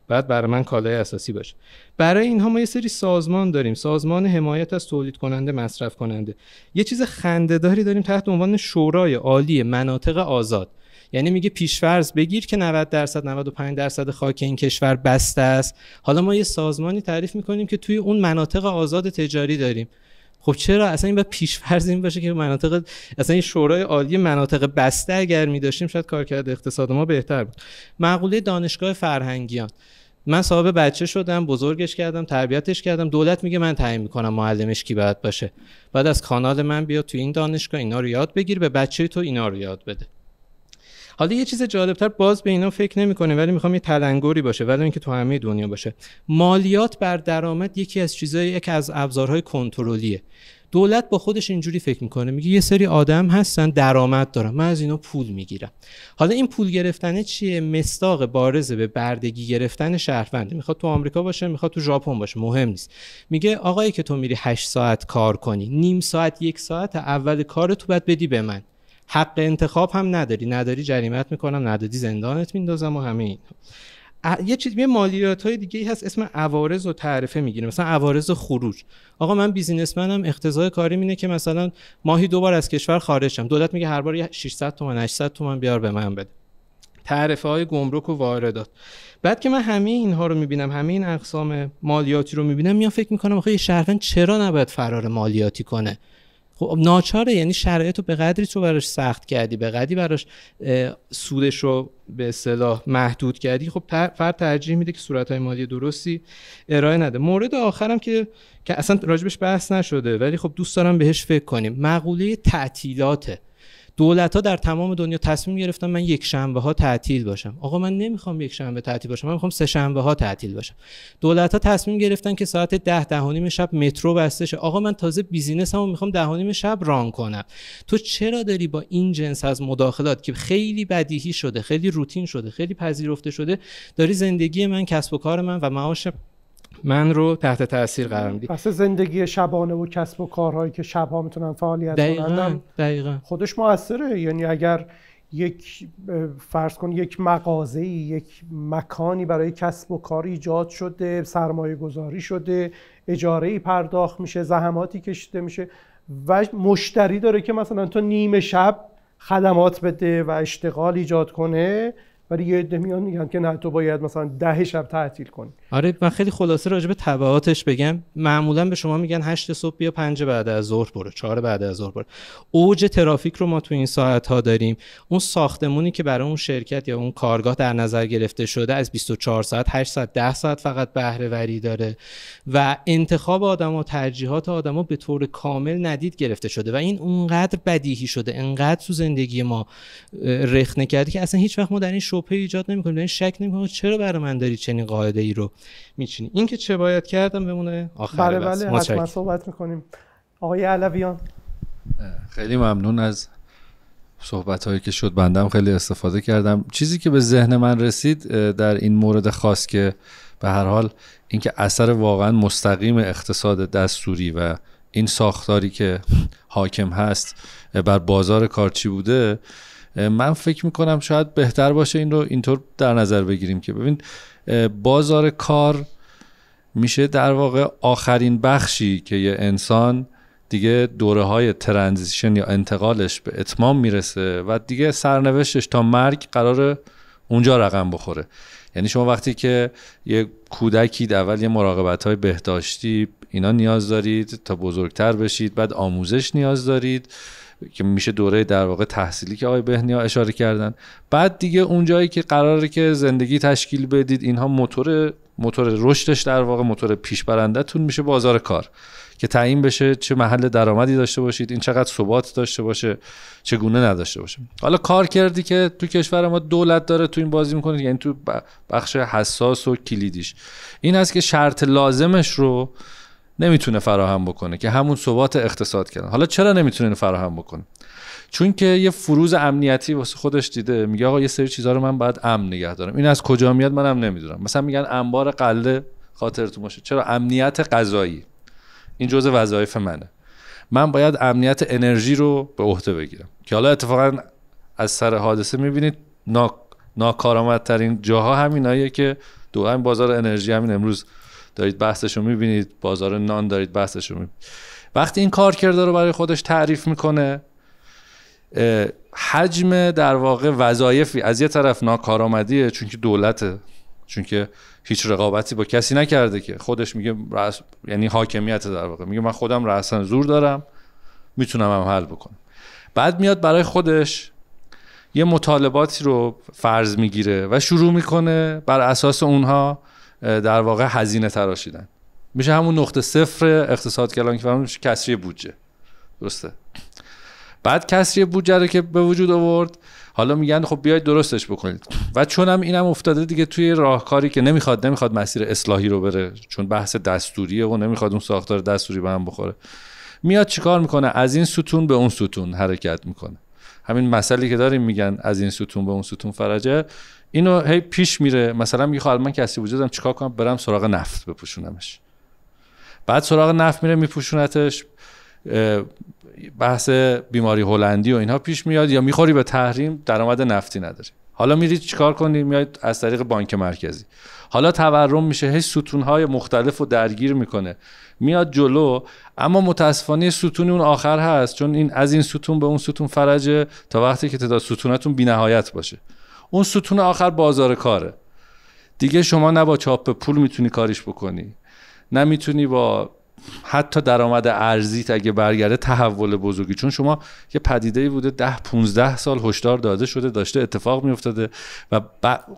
باید برای من کالای اساسی باشه برای اینها ما یه سری سازمان داریم سازمان حمایت از تولید کننده مصرف کننده یه چیز خندهداری داریم تحت عنوان شورای عالی مناطق آزاد یعنی میگه پیشفرض بگیر که 90 درصد 95 درصد خاک این کشور بسته است حالا ما یه سازمانی تعریف میکنیم که توی اون مناطق آزاد تجاری داریم خب چرا اصلا این باید فرض این باشه که مناطق اصلا این شورای عالی مناطق بسته اگر می داشتیم شاید کارکرد اقتصاد ما بهتر بود معقوله دانشگاه فرهنگیان من صاحب بچه شدم بزرگش کردم تربیتش کردم دولت میگه من تعیین میکنم معلمش کی باید باشه بعد از کانال من بیا تو این دانشگاه اینا رو یاد بگیر به بچه تو اینا رو یاد بده حالا یه چیز جالبتر باز به اینا فکر نمیکنه ولی میخوام یه تلنگری باشه ولی اینکه تو همه دنیا باشه مالیات بر درآمد یکی از چیزهای یکی از ابزارهای کنترلیه دولت با خودش اینجوری فکر میکنه میگه یه سری آدم هستن درآمد دارن من از اینا پول میگیرم حالا این پول گرفتن چیه مستاق بارزه به بردگی گرفتن شهروند میخواد تو آمریکا باشه میخواد تو ژاپن باشه مهم نیست میگه آقایی که تو میری 8 ساعت کار کنی نیم ساعت یک ساعت اول کار تو باید بدی به من حق انتخاب هم نداری نداری جریمت میکنم نداری زندانت میندازم و همه این یه چیز یه مالیات های دیگه ای هست اسم عوارض و تعرفه میگیره مثلا عوارض خروج آقا من بیزینسمنم اقتضای کاری اینه که مثلا ماهی دوبار از کشور خارج شم دولت میگه هر بار 600 تومن 800 تومن بیار به من بده تعرفه های گمرک و واردات بعد که من همه اینها رو میبینم همه این اقسام مالیاتی رو میبینم میام فکر میکنم آخه یه شهروند چرا نباید فرار مالیاتی کنه خب ناچاره یعنی شرایط رو به قدری تو براش سخت کردی به قدری براش سودش رو به اصطلاح محدود کردی خب فرد ترجیح میده که های مالی درستی ارائه نده مورد آخرم که که اصلا راجبش بحث نشده ولی خب دوست دارم بهش فکر کنیم مقوله تعطیلاته دولت ها در تمام دنیا تصمیم گرفتن من یک شنبه ها تعطیل باشم آقا من نمیخوام یک شنبه تعطیل باشم من میخوام سه شنبه ها تعطیل باشم دولت تصمیم گرفتن که ساعت ده دهانیم شب مترو بسته شه آقا من تازه بیزینسمو میخوام دهانیم شب ران کنم تو چرا داری با این جنس از مداخلات که خیلی بدیهی شده خیلی روتین شده خیلی پذیرفته شده داری زندگی من کسب و کار من و معاش من رو تحت تاثیر قرار میدی پس زندگی شبانه و کسب و کارهایی که شبها میتونن فعالیت کنن دقیقا. خودش موثره یعنی اگر یک فرض کن یک مغازه یک مکانی برای کسب و کار ایجاد شده سرمایه گذاری شده اجاره پرداخت میشه زحماتی کشیده میشه و مشتری داره که مثلا تو نیمه شب خدمات بده و اشتغال ایجاد کنه ولی یه عده میان میگن که نه تو باید مثلا ده شب تعطیل کنی آره من خیلی خلاصه راجع به تبعاتش بگم معمولا به شما میگن 8 صبح بیا 5 بعد از ظهر برو 4 بعد از ظهر برو اوج ترافیک رو ما تو این ساعت ها داریم اون ساختمونی که برای اون شرکت یا اون کارگاه در نظر گرفته شده از 24 ساعت 8 ساعت 10 ساعت فقط بهره وری داره و انتخاب آدم و ترجیحات ها به طور کامل ندید گرفته شده و این اونقدر بدیهی شده انقدر تو زندگی ما رخنه کرده که اصلا هیچ وقت ما در این شبهه ایجاد نمی‌کنیم شک نمی‌کنیم چرا برای من داری چنین قاعده ای رو میچینی این که چه باید کردم بمونه آخر بله بله حتما صحبت میکنیم آقای علویان خیلی ممنون از صحبت هایی که شد بندم خیلی استفاده کردم چیزی که به ذهن من رسید در این مورد خاص که به هر حال اینکه اثر واقعا مستقیم اقتصاد دستوری و این ساختاری که حاکم هست بر بازار کارچی بوده من فکر میکنم شاید بهتر باشه این رو اینطور در نظر بگیریم که ببین بازار کار میشه در واقع آخرین بخشی که یه انسان دیگه دوره های ترانزیشن یا انتقالش به اتمام میرسه و دیگه سرنوشتش تا مرگ قرار اونجا رقم بخوره یعنی شما وقتی که یه کودکی اول یه مراقبت های بهداشتی اینا نیاز دارید تا بزرگتر بشید بعد آموزش نیاز دارید که میشه دوره در واقع تحصیلی که آقای بهنیا اشاره کردن بعد دیگه اونجایی که قراره که زندگی تشکیل بدید اینها موتور موتور رشدش در واقع موتور پیشبرنده تون میشه بازار کار که تعیین بشه چه محل درآمدی داشته باشید این چقدر ثبات داشته باشه چگونه نداشته باشه حالا کار کردی که تو کشور ما دولت داره تو این بازی میکنه یعنی تو بخش حساس و کلیدیش این است که شرط لازمش رو نمیتونه فراهم بکنه که همون ثبات اقتصاد کردن حالا چرا نمیتونه اینو فراهم بکنه چون که یه فروز امنیتی واسه خودش دیده میگه آقا یه سری چیزها رو من باید امن نگه دارم این از کجا میاد منم نمیدونم مثلا میگن انبار قله خاطرتون باشه چرا امنیت غذایی این جزء وظایف منه من باید امنیت انرژی رو به عهده بگیرم که حالا اتفاقا از سر حادثه میبینید نا... ناکارآمدترین جاها همیناییه که دوران بازار انرژی همین امروز دارید بحثش رو میبینید بازار نان دارید بحثش رو میبینید وقتی این کار کرده رو برای خودش تعریف میکنه حجم در واقع وظایفی از یه طرف ناکارآمدیه چون که دولته چون که هیچ رقابتی با کسی نکرده که خودش میگه رأس... یعنی حاکمیت در واقع میگه من خودم رأسا زور دارم میتونم هم حل بکنم بعد میاد برای خودش یه مطالباتی رو فرض میگیره و شروع میکنه بر اساس اونها در واقع هزینه تراشیدن میشه همون نقطه صفر اقتصاد کلان که میشه کسری بودجه درسته بعد کسری بودجه رو که به وجود آورد حالا میگن خب بیاید درستش بکنید و چون هم اینم افتاده دیگه توی راهکاری که نمیخواد نمیخواد مسیر اصلاحی رو بره چون بحث دستوریه و نمیخواد اون ساختار دستوری به هم بخوره میاد چیکار میکنه از این ستون به اون ستون حرکت میکنه همین مسئله که داریم میگن از این ستون به اون ستون فرجه اینو هی پیش میره مثلا میگه خب من کسی وجودم چیکار کنم برم سراغ نفت بپوشونمش بعد سراغ نفت میره میپوشونتش بحث بیماری هلندی و اینها پیش میاد یا میخوری به تحریم درآمد نفتی نداری حالا میری چیکار کنی میاد از طریق بانک مرکزی حالا تورم میشه هی ستونهای مختلف رو درگیر میکنه میاد جلو اما متاسفانه ستون اون آخر هست چون این از این ستون به اون ستون فرجه تا وقتی که تعداد ستونتون بینهایت باشه اون ستون آخر بازار کاره دیگه شما نه با چاپ پول میتونی کاریش بکنی نه میتونی با حتی درآمد ارزی اگه برگرده تحول بزرگی چون شما یه پدیده بوده ده 15 سال هشدار داده شده داشته اتفاق میافتاده و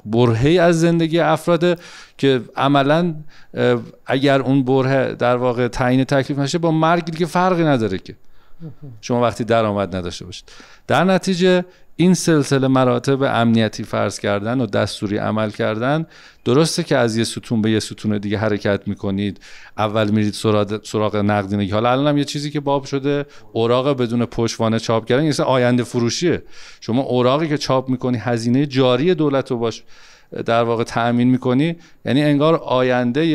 برهی از زندگی افراد که عملا اگر اون بره در واقع تعیین تکلیف نشه با مرگ دیگه فرقی نداره که شما وقتی درآمد نداشته باشید در نتیجه این سلسله مراتب امنیتی فرض کردن و دستوری عمل کردن درسته که از یه ستون به یه ستون دیگه حرکت میکنید اول میرید سراغ نقدینگی حالا الان هم یه چیزی که باب شده اوراق بدون پشتوانه چاپ کردن یعنی آینده فروشیه شما اوراقی که چاپ میکنی هزینه جاری دولت رو باش در واقع تأمین میکنی یعنی انگار آینده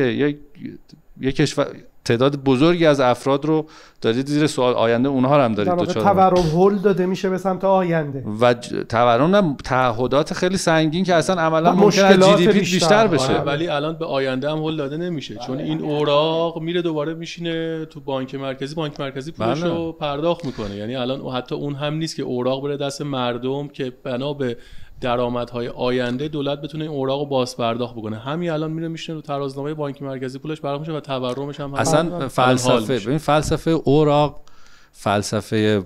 یک کشور تعداد بزرگی از افراد رو دارید زیر سوال آینده اونها رو هم دارید در تورم هل داده میشه به سمت آینده و تورم تعهدات خیلی سنگین که اصلا عملا ممکن از جی بیشتر, بشه آره، ولی الان به آینده هم هل داده نمیشه چون آره. این اوراق میره دوباره میشینه تو بانک مرکزی بانک مرکزی پولشو بله. رو پرداخت میکنه یعنی الان حتی اون هم نیست که اوراق بره دست مردم که بنا به درآمدهای آینده دولت بتونه این اوراق رو باز پرداخت بکنه همین الان میره میشینه رو ترازنامه بانک مرکزی پولش برق میشه و تورمش هم اصلا فلسفه ببین فلسفه اوراق فلسفه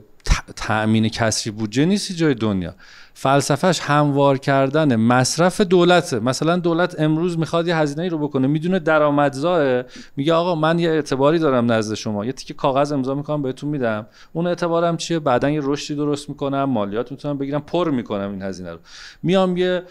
تأمین کسری بودجه نیست جای دنیا فلسفهش هموار کردن مصرف دولته مثلا دولت امروز میخواد یه هزینه رو بکنه میدونه درآمدزاه میگه آقا من یه اعتباری دارم نزد شما یه تیکه کاغذ امضا میکنم بهتون میدم اون اعتبارم چیه بعدا یه رشدی درست میکنم مالیات میتونم بگیرم پر میکنم این هزینه رو میام یه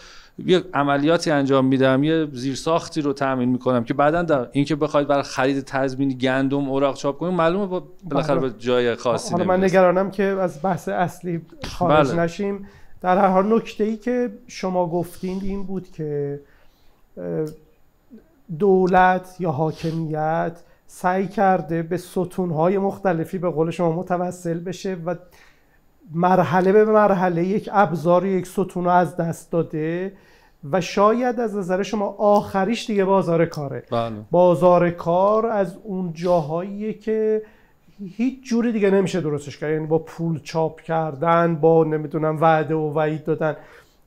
یه عملیاتی انجام میدم یه زیرساختی رو تامین میکنم که بعدا در اینکه بخواید برای خرید تضمینی گندم اوراق چاپ کنیم معلومه با بالاخره به جای خاصی من نگرانم که از بحث اصلی خارج بله. نشیم در هر حال نکته ای که شما گفتین این بود که دولت یا حاکمیت سعی کرده به ستونهای مختلفی به قول شما متوسل بشه و مرحله به مرحله یک ابزار یک ستون رو از دست داده و شاید از نظر شما آخریش دیگه بازار کاره بله. بازار کار از اون جاهاییه که هیچ جوری دیگه نمیشه درستش کرد یعنی با پول چاپ کردن با نمیدونم وعده و وعید دادن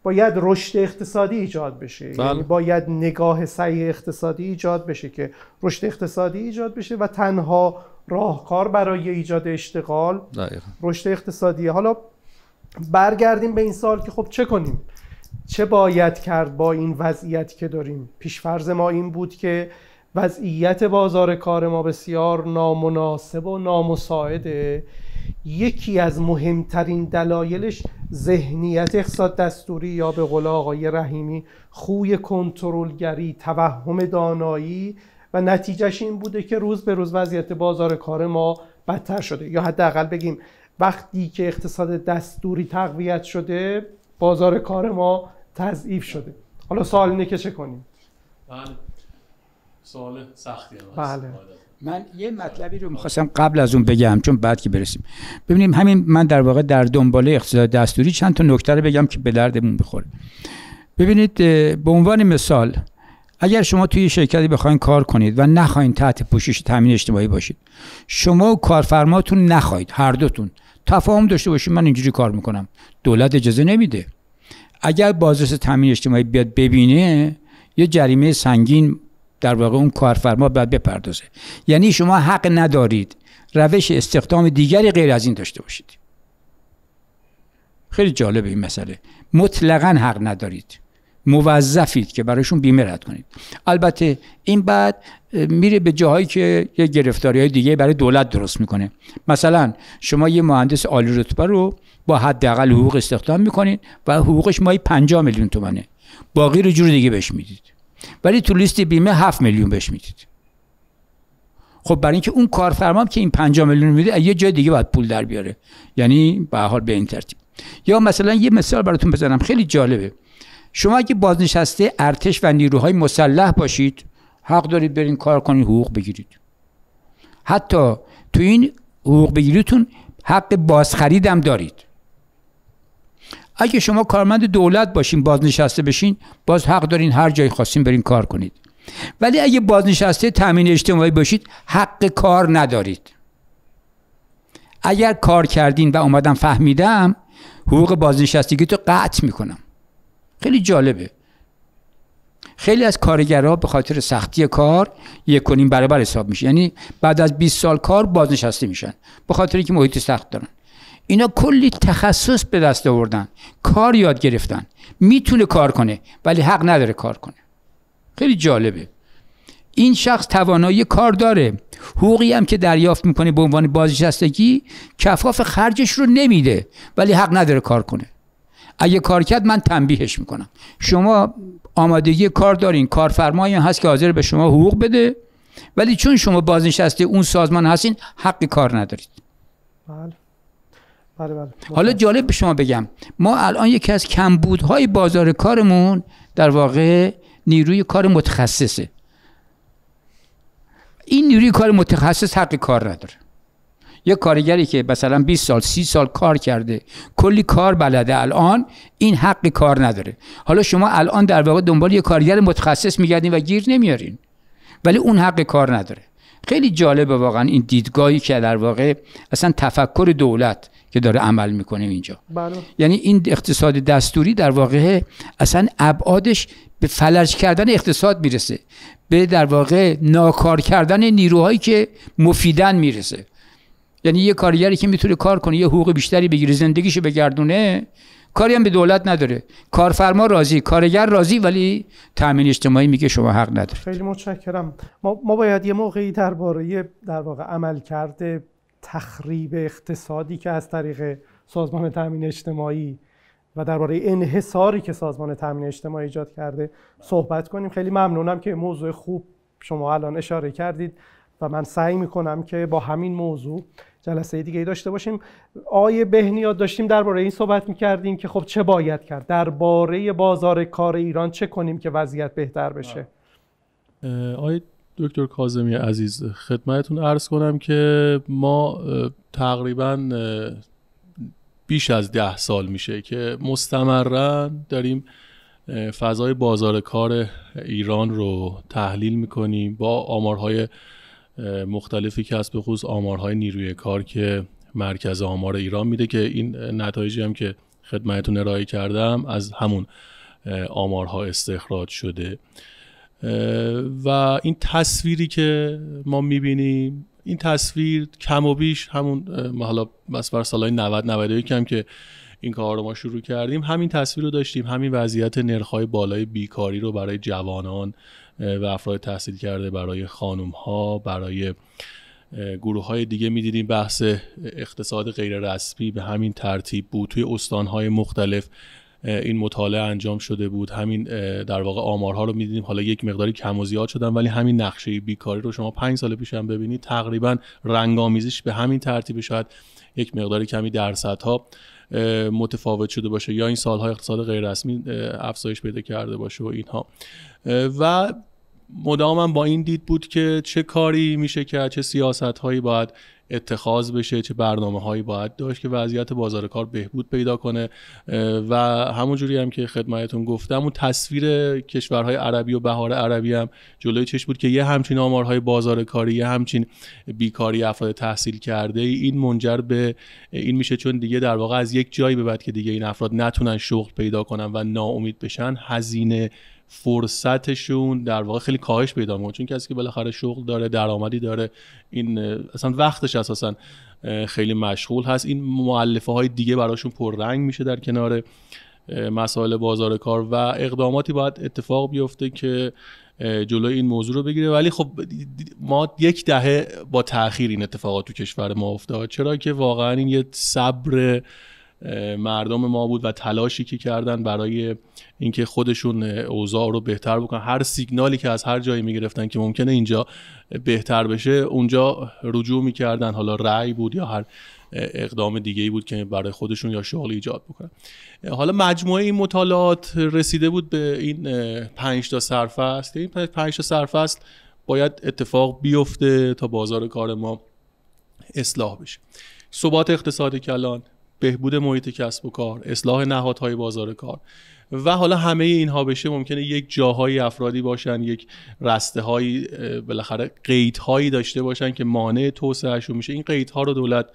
باید رشد اقتصادی ایجاد بشه بله. یعنی باید نگاه سعی اقتصادی ایجاد بشه که رشد اقتصادی ایجاد بشه و تنها راهکار برای ایجاد اشتغال رشد اقتصادی حالا برگردیم به این سال که خب چه کنیم چه باید کرد با این وضعیت که داریم پیشفرز ما این بود که وضعیت بازار کار ما بسیار نامناسب و نامساعده یکی از مهمترین دلایلش ذهنیت اقتصاد دستوری یا به قول آقای رحیمی خوی کنترلگری توهم دانایی و نتیجهش این بوده که روز به روز وضعیت بازار کار ما بدتر شده یا حداقل بگیم وقتی که اقتصاد دستوری تقویت شده بازار کار ما تضعیف شده حالا سوال اینه که چه کنیم بله. سوال سختی هم بله. آره. من یه آره. مطلبی رو آره. میخواستم قبل از اون بگم چون بعد که برسیم ببینیم همین من در واقع در دنباله اقتصاد دستوری چند تا نکته رو بگم که به دردمون بخوره ببینید به عنوان مثال اگر شما توی شرکتی بخواین کار کنید و نخواین تحت پوشش تامین اجتماعی باشید شما و کارفرماتون نخواهید هر دوتون تفاهم داشته باشید من اینجوری کار میکنم دولت اجازه نمیده اگر بازرس تامین اجتماعی بیاد ببینه یه جریمه سنگین در واقع اون کارفرما باید بپردازه یعنی شما حق ندارید روش استخدام دیگری غیر از این داشته باشید خیلی جالبه این مسئله مطلقا حق ندارید موظفید که برایشون بیمه رد کنید البته این بعد میره به جاهایی که یه گرفتاری های دیگه برای دولت درست میکنه مثلا شما یه مهندس عالی رتبه رو با حداقل حقوق استخدام میکنید و حقوقش ماهی 50 میلیون تومنه باقی رو جور دیگه بهش میدید ولی تو لیست بیمه 7 میلیون بهش میدید خب برای اینکه اون کارفرما که این 5 میلیون میده یه جای دیگه باید پول در بیاره یعنی به حال به این ترتیب یا مثلا یه مثال براتون بزنم خیلی جالبه شما اگه بازنشسته ارتش و نیروهای مسلح باشید حق دارید برین کار کنید حقوق بگیرید حتی تو این حقوق بگیریتون حق بازخرید هم دارید اگه شما کارمند دولت باشین بازنشسته بشین باز حق دارین هر جایی خواستین برین کار کنید ولی اگه بازنشسته تامین اجتماعی باشید حق کار ندارید اگر کار کردین و اومدم فهمیدم حقوق بازنشستگی تو قطع میکنم خیلی جالبه خیلی از کارگرها به خاطر سختی کار یک کنیم برابر حساب میشه یعنی بعد از 20 سال کار بازنشسته میشن به خاطر اینکه محیط سخت دارن اینا کلی تخصص به دست آوردن کار یاد گرفتن میتونه کار کنه ولی حق نداره کار کنه خیلی جالبه این شخص توانایی کار داره حقوقی هم که دریافت میکنه به عنوان بازنشستگی کفاف خرجش رو نمیده ولی حق نداره کار کنه اگه کار کرد من تنبیهش میکنم شما آمادگی کار دارین کارفرمایی هست که حاضر به شما حقوق بده ولی چون شما بازنشسته اون سازمان هستین حق کار ندارید بله بله، بله. حالا جالب به شما بگم ما الان یکی از کمبودهای بازار کارمون در واقع نیروی کار متخصصه این نیروی کار متخصص حق کار نداره یه کارگری که مثلا 20 سال 30 سال کار کرده کلی کار بلده الان این حق کار نداره حالا شما الان در واقع دنبال یه کارگر متخصص میگردین و گیر نمیارین ولی اون حق کار نداره خیلی جالبه واقعا این دیدگاهی که در واقع اصلا تفکر دولت که داره عمل میکنه اینجا بله. یعنی این اقتصاد دستوری در واقع اصلا ابعادش به فلج کردن اقتصاد میرسه به در واقع ناکار کردن نیروهایی که مفیدن میرسه یعنی یه کارگری که میتونه کار کنه یه حقوق بیشتری بگیره زندگیشو بگردونه کاری هم به دولت نداره کارفرما راضی کارگر راضی ولی تامین اجتماعی میگه شما حق نداره. خیلی متشکرم ما, ما باید یه موقعی درباره در واقع عمل کرده تخریب اقتصادی که از طریق سازمان تامین اجتماعی و درباره انحصاری که سازمان تامین اجتماعی ایجاد کرده صحبت کنیم خیلی ممنونم که موضوع خوب شما الان اشاره کردید و من سعی میکنم که با همین موضوع جلسه دیگه داشته باشیم آیه بهنیاد داشتیم درباره این صحبت میکردیم که خب چه باید کرد درباره بازار کار ایران چه کنیم که وضعیت بهتر بشه آیه دکتر کازمی عزیز خدمتتون عرض کنم که ما تقریبا بیش از ده سال میشه که مستمرا داریم فضای بازار کار ایران رو تحلیل میکنیم با آمارهای مختلفی که هست به خصوص آمارهای نیروی کار که مرکز آمار ایران میده که این نتایجی هم که خدمتتون ارائه کردم از همون آمارها استخراج شده و این تصویری که ما میبینیم این تصویر کم و بیش همون حالا بر سالهای 90 91 هم که این کار رو ما شروع کردیم همین تصویر رو داشتیم همین وضعیت نرخ‌های بالای بیکاری رو برای جوانان و افراد تحصیل کرده برای خانم ها برای گروه های دیگه میدیدیم بحث اقتصاد غیر رسمی به همین ترتیب بود توی استان های مختلف این مطالعه انجام شده بود همین در واقع آمارها رو میدیدیم حالا یک مقداری کم و زیاد شدن ولی همین نقشه بیکاری رو شما پنج سال پیش هم ببینید تقریبا رنگامیزش به همین ترتیب شاید یک مقداری کمی درصدها متفاوت شده باشه یا این سالها اقتصاد غیر رسمی افزایش پیدا کرده باشه و اینها و مدامم با این دید بود که چه کاری میشه که چه سیاست هایی باید اتخاذ بشه چه برنامه هایی باید داشت که وضعیت بازار کار بهبود پیدا کنه و همونجوری هم که خدمتتون گفتم اون تصویر کشورهای عربی و بهار عربی هم جلوی چشم بود که یه همچین آمارهای بازار کاری یه همچین بیکاری افراد تحصیل کرده این منجر به این میشه چون دیگه در واقع از یک جایی به بعد که دیگه این افراد نتونن شغل پیدا کنن و ناامید بشن هزینه فرصتشون در واقع خیلی کاهش پیدا میکنه چون کسی که بالاخره شغل داره درآمدی داره این اصلا وقتش اساسا خیلی مشغول هست این معلفه های دیگه براشون پررنگ میشه در کنار مسائل بازار کار و اقداماتی باید اتفاق بیفته که جلوی این موضوع رو بگیره ولی خب ما یک دهه با تاخیر این اتفاقات تو کشور ما افتاد چرا که واقعا این یه صبر مردم ما بود و تلاشی که کردن برای اینکه خودشون اوضاع رو بهتر بکنن هر سیگنالی که از هر جایی میگرفتن که ممکنه اینجا بهتر بشه اونجا رجوع میکردن حالا رأی بود یا هر اقدام دیگه ای بود که برای خودشون یا شغل ایجاد بکنن حالا مجموعه این مطالعات رسیده بود به این 5 تا سرفصل این 5 تا باید اتفاق بیفته تا بازار کار ما اصلاح بشه ثبات اقتصاد کلان بهبود محیط کسب و کار اصلاح نهادهای بازار کار و حالا همه اینها بشه ممکنه یک جاهای افرادی باشن یک رسته هایی بالاخره قیدهایی داشته باشن که مانع توسعهشون میشه این ها رو دولت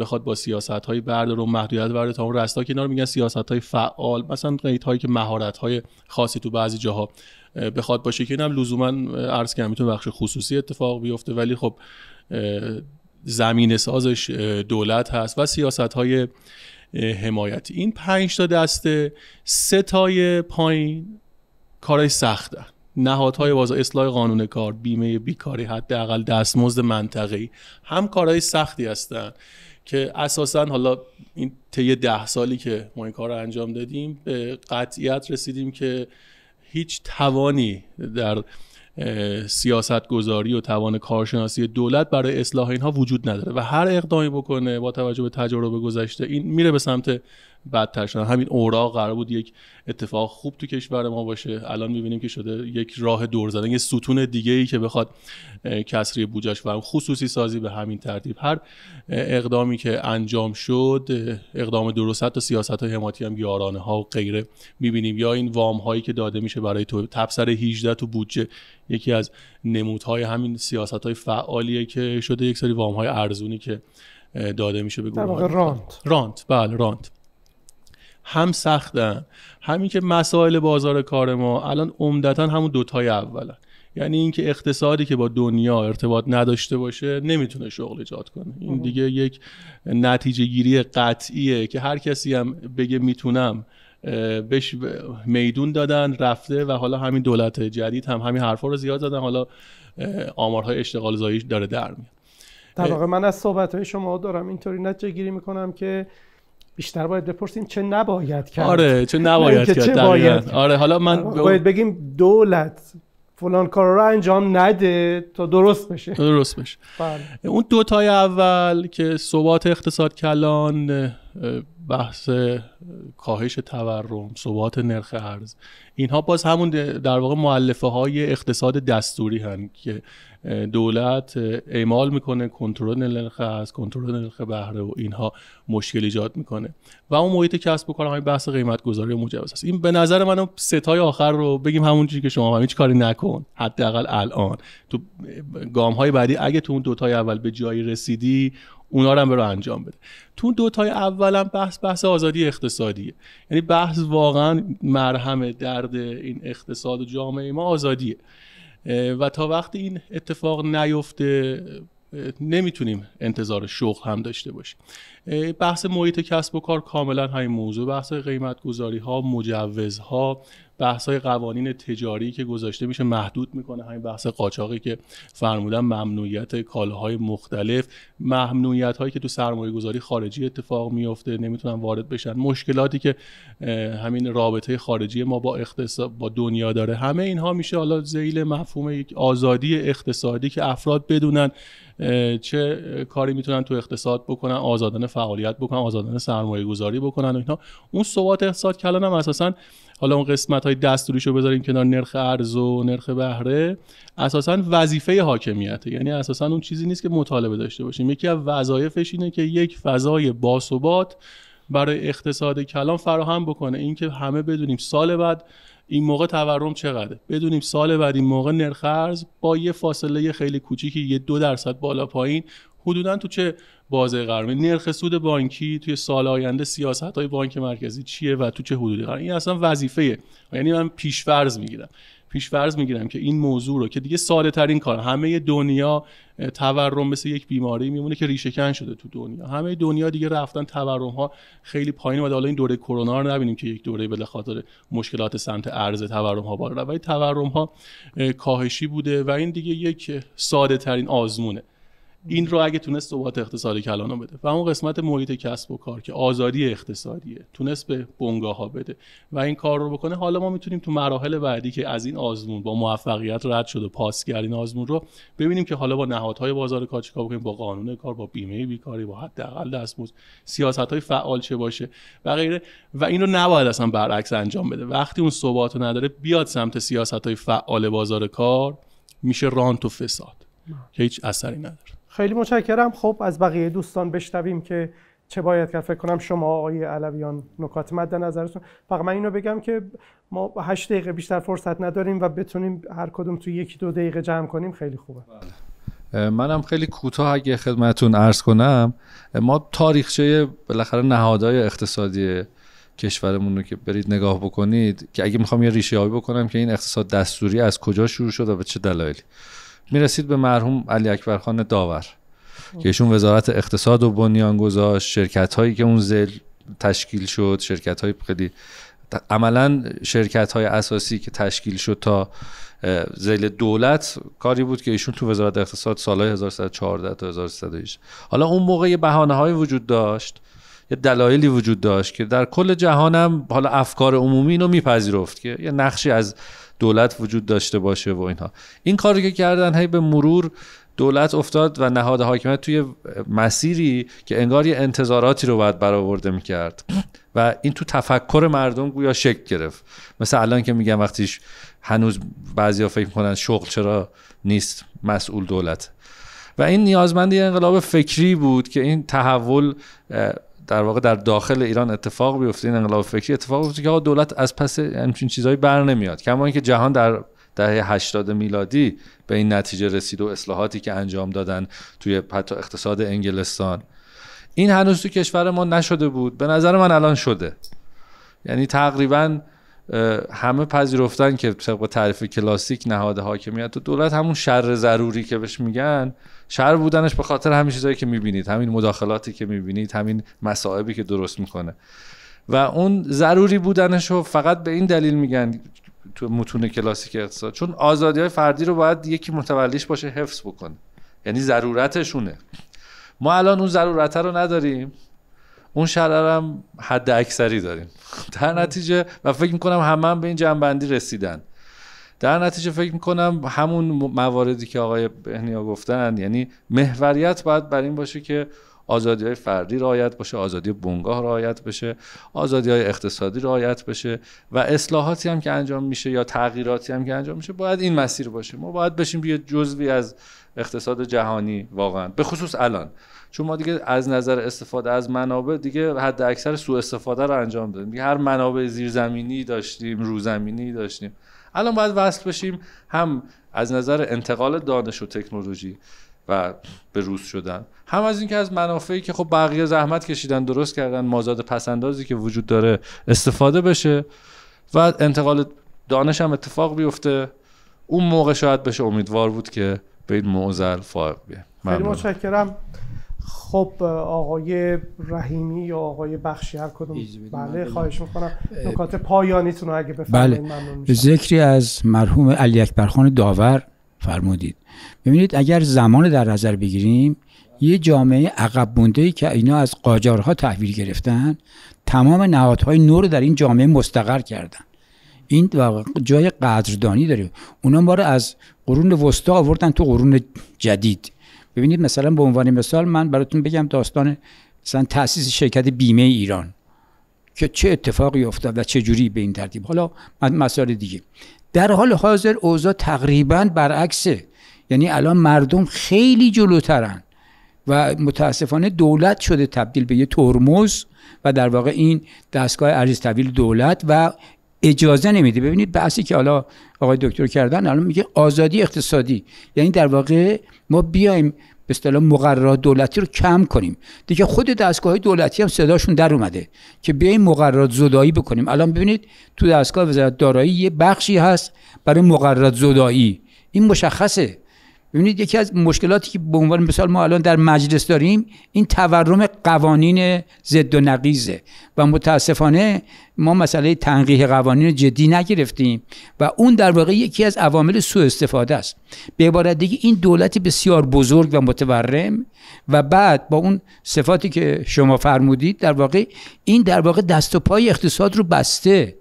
بخواد با سیاست های بردار و محدودیت بردار تا اون رستا که اینا رو میگن سیاست های فعال مثلا قیدهایی هایی که مهارت های خاصی تو بعضی جاها بخواد باشه که اینم لزوما عرض کردم میتونه بخش خصوصی اتفاق بیفته ولی خب زمین سازش دولت هست و سیاست های حمایتی این پنج تا دسته سه تای پایین کارهای سختن نهادهای بازار اصلاح قانون کار بیمه بیکاری حداقل دستمزد منطقی هم کارهای سختی هستند که اساسا حالا این طی ده سالی که ما این کار رو انجام دادیم به قطعیت رسیدیم که هیچ توانی در سیاست گذاری و توان کارشناسی دولت برای اصلاح اینها وجود نداره و هر اقدامی بکنه با توجه به تجارب گذشته این میره به سمت بدتر شدن همین اوراق قرار بود یک اتفاق خوب تو کشور ما باشه الان میبینیم که شده یک راه دور زدن یه ستون دیگه ای که بخواد کسری بوجهش و خصوصی سازی به همین ترتیب هر اقدامی که انجام شد اقدام درست تا سیاست های هم یارانه ها و غیره میبینیم یا این وام هایی که داده میشه برای تو تبصره 18 تو بودجه یکی از های همین سیاست های فعالیه که شده یک سری وام های ارزونی که داده میشه به گروه رانت بله هم سختن همین که مسائل بازار کار ما الان عمدتا همون دوتای اولن یعنی اینکه اقتصادی که با دنیا ارتباط نداشته باشه نمیتونه شغل ایجاد کنه این دیگه یک نتیجه گیری قطعیه که هر کسی هم بگه میتونم بهش میدون دادن رفته و حالا همین دولت جدید هم همین حرفا رو زیاد زدن حالا آمارهای اشتغال زایی داره در میاد در واقع من از صحبت های شما دارم اینطوری نتیجه گیری میکنم که بیشتر باید بپرسیم چه نباید کرد آره چه نباید کرد چه باید. آره حالا من باید بگیم دولت فلان کار رو انجام نده تا درست بشه درست بشه بله. اون تای اول که ثبات اقتصاد کلان بحث کاهش تورم ثبات نرخ ارز اینها باز همون در واقع معلفه های اقتصاد دستوری هستند که دولت اعمال میکنه کنترل نرخ از کنترل نرخ بهره و اینها مشکل ایجاد میکنه و اون محیط کسب و کار بحث قیمت گذاری مجوز است این به نظر من ستای آخر رو بگیم همون چیزی که شما هم هیچ کاری نکن حداقل الان تو گام های بعدی اگه تو اون دو تای اول به جایی رسیدی اونا رو هم برو انجام بده تو دو تای هم بحث بحث آزادی اقتصادیه یعنی بحث واقعا مرهم درد این اقتصاد و جامعه ما آزادیه و تا وقتی این اتفاق نیفته نمیتونیم انتظار شغل هم داشته باشیم بحث محیط کسب و کار کاملا همین موضوع بحث قیمت گذاری ها مجوز ها های قوانین تجاری که گذاشته میشه محدود میکنه همین بحث قاچاقی که فرمودن ممنوعیت کالاهای مختلف ممنوعیت هایی که تو سرمایه گذاری خارجی اتفاق میفته نمیتونن وارد بشن مشکلاتی که همین رابطه خارجی ما با اقتصاد با دنیا داره همه اینها میشه حالا ذیل مفهوم یک آزادی اقتصادی که افراد بدونن چه کاری میتونن تو اقتصاد بکنن آزادانه فعالیت بکنن آزادانه سرمایه گذاری بکنن و اینها اون ثبات اقتصاد کلان هم حالا اون قسمت های دستوریش رو بذاریم کنار نرخ ارز و نرخ بهره اساسا وظیفه حاکمیته یعنی اساسا اون چیزی نیست که مطالبه داشته باشیم یکی از وظایفش اینه که یک فضای باثبات برای اقتصاد کلان فراهم بکنه اینکه همه بدونیم سال بعد این موقع تورم چقدره بدونیم سال بعد این موقع نرخ ارز با یه فاصله خیلی کوچیکی یه دو درصد بالا پایین حدودا تو چه بازه قرار نرخ سود بانکی توی سال آینده سیاست های بانک مرکزی چیه و تو چه حدودی قرار این اصلا وظیفه یعنی من فرض میگیرم فرض میگیرم که این موضوع رو که دیگه ساده ترین کار همه دنیا تورم مثل یک بیماری میمونه که ریشهکن شده تو دنیا همه دنیا دیگه رفتن تورم ها خیلی پایین و حالا این دوره کرونا رو نبینیم که یک دوره به خاطر مشکلات سمت ارز تورم ها بالا ولی تورم ها کاهشی بوده و این دیگه یک ساده ترین آزمونه این رو اگه تونست ثبات اقتصادی کلانو بده و اون قسمت محیط کسب و کار که آزادی اقتصادیه تونست به بنگاه ها بده و این کار رو بکنه حالا ما میتونیم تو مراحل بعدی که از این آزمون با موفقیت رد شده و پاس آزمون رو ببینیم که حالا با نهادهای بازار کار چیکار بکنیم با قانون کار با بیمه بیکاری با حداقل دستمزد سیاست های فعال چه باشه و غیره و این رو نباید اصلا برعکس انجام بده وقتی اون ثبات رو نداره بیاد سمت سیاست فعال بازار کار میشه رانت و فساد که هیچ اثری نداره خیلی متشکرم خب از بقیه دوستان بشنویم که چه باید کرد فکر کنم شما آقای علویان نکات مد نظرتون فقط من اینو بگم که ما هشت دقیقه بیشتر فرصت نداریم و بتونیم هر کدوم تو یکی دو دقیقه جمع کنیم خیلی خوبه بله. منم خیلی کوتاه اگه خدمتون عرض کنم ما تاریخچه بالاخره نهادهای اقتصادی کشورمون رو که برید نگاه بکنید که اگه میخوام یه ریشه بکنم که این اقتصاد دستوری از کجا شروع شد و به چه دلایلی میرسید به مرحوم علی اکبر خان داور که ایشون وزارت اقتصاد و بنیان گذاشت شرکت هایی که اون زل تشکیل شد شرکت های خیلی عملا شرکت های اساسی که تشکیل شد تا زیل دولت کاری بود که ایشون تو وزارت اقتصاد سالهای 1114 تا 1118 حالا اون موقع یه بهانه وجود داشت یه دلایلی وجود داشت که در کل جهانم حالا افکار عمومی اینو میپذیرفت که یه نقشی از دولت وجود داشته باشه و اینها این رو که کردن هی به مرور دولت افتاد و نهاد حاکمیت توی مسیری که انگار یه انتظاراتی رو باید برآورده میکرد و این تو تفکر مردم گویا شکل گرفت مثل الان که میگم وقتیش هنوز بعضیا فکر میکنن شغل چرا نیست مسئول دولت و این نیازمند یه انقلاب فکری بود که این تحول در واقع در داخل ایران اتفاق بیفته این انقلاب فکری اتفاق بیفته که دولت از پس همچین چیزهایی بر نمیاد کما اینکه جهان در دهه 80 میلادی به این نتیجه رسید و اصلاحاتی که انجام دادن توی حتی اقتصاد انگلستان این هنوز تو کشور ما نشده بود به نظر من الان شده یعنی تقریبا همه پذیرفتن که طبق تعریف کلاسیک نهاد حاکمیت و دولت همون شر ضروری که بهش میگن شر بودنش به خاطر همین چیزایی که میبینید همین مداخلاتی که میبینید همین مصائبی که درست میکنه و اون ضروری بودنش رو فقط به این دلیل میگن تو متون کلاسیک اقتصاد چون آزادی های فردی رو باید یکی متولیش باشه حفظ بکنه یعنی ضرورتشونه ما الان اون ضرورت رو نداریم اون شرر هم حد اکثری داریم در نتیجه و فکر میکنم همه به این جنبندی رسیدن در نتیجه فکر میکنم همون مواردی که آقای بهنیا گفتن یعنی محوریت باید بر این باشه که آزادی های فردی رعایت باشه آزادی بنگاه رعایت بشه آزادی های اقتصادی رعایت بشه و اصلاحاتی هم که انجام میشه یا تغییراتی هم که انجام میشه باید این مسیر باشه ما باید بشیم یه جزوی از اقتصاد جهانی واقعا به خصوص الان چون ما دیگه از نظر استفاده از منابع دیگه حد اکثر سوء استفاده رو انجام دادیم هر منابع زیرزمینی داشتیم روزمینی داشتیم الان باید وصل بشیم هم از نظر انتقال دانش و تکنولوژی و به روز شدن هم از اینکه از منافعی که خب بقیه زحمت کشیدن درست کردن مازاد پسندازی که وجود داره استفاده بشه و انتقال دانش هم اتفاق بیفته اون موقع شاید بشه امیدوار بود که به این معضل فائق بیه خیلی متشکرم خب آقای رحیمی یا آقای بخشی هر کدوم بله خواهش میکنم نکات پایانیتون رو اگه بفرمایید بله. ذکری از مرحوم علی خان داور فرمودید ببینید اگر زمان در نظر بگیریم یه جامعه عقب مونده که اینا از قاجارها تحویل گرفتن تمام نهادهای نور در این جامعه مستقر کردن این جای قدردانی داره اونا ما رو از قرون وسطا آوردن تو قرون جدید ببینید مثلا به عنوان مثال من براتون بگم داستان مثلا تاسیس شرکت بیمه ایران که چه اتفاقی افتاد و چه جوری به این ترتیب حالا مسائل دیگه در حال حاضر اوضاع تقریبا برعکسه یعنی الان مردم خیلی جلوترن و متاسفانه دولت شده تبدیل به یه ترمز و در واقع این دستگاه ارز طویل دولت و اجازه نمیده ببینید بحثی که حالا آقای دکتر کردن الان میگه آزادی اقتصادی یعنی در واقع ما بیایم به اصطلاح مقررات دولتی رو کم کنیم دیگه خود دستگاه دولتی هم صداشون در اومده که بیایم مقررات زدایی بکنیم الان ببینید تو دستگاه وزارت دارایی یه بخشی هست برای مقررات زدایی این مشخصه ببینید یکی از مشکلاتی که به عنوان مثال ما الان در مجلس داریم این تورم قوانین ضد و نقیزه و متاسفانه ما مسئله تنقیح قوانین جدی نگرفتیم و اون در واقع یکی از عوامل سوء استفاده است به عبارت دیگه این دولت بسیار بزرگ و متورم و بعد با اون صفاتی که شما فرمودید در واقع این در واقع دست و پای اقتصاد رو بسته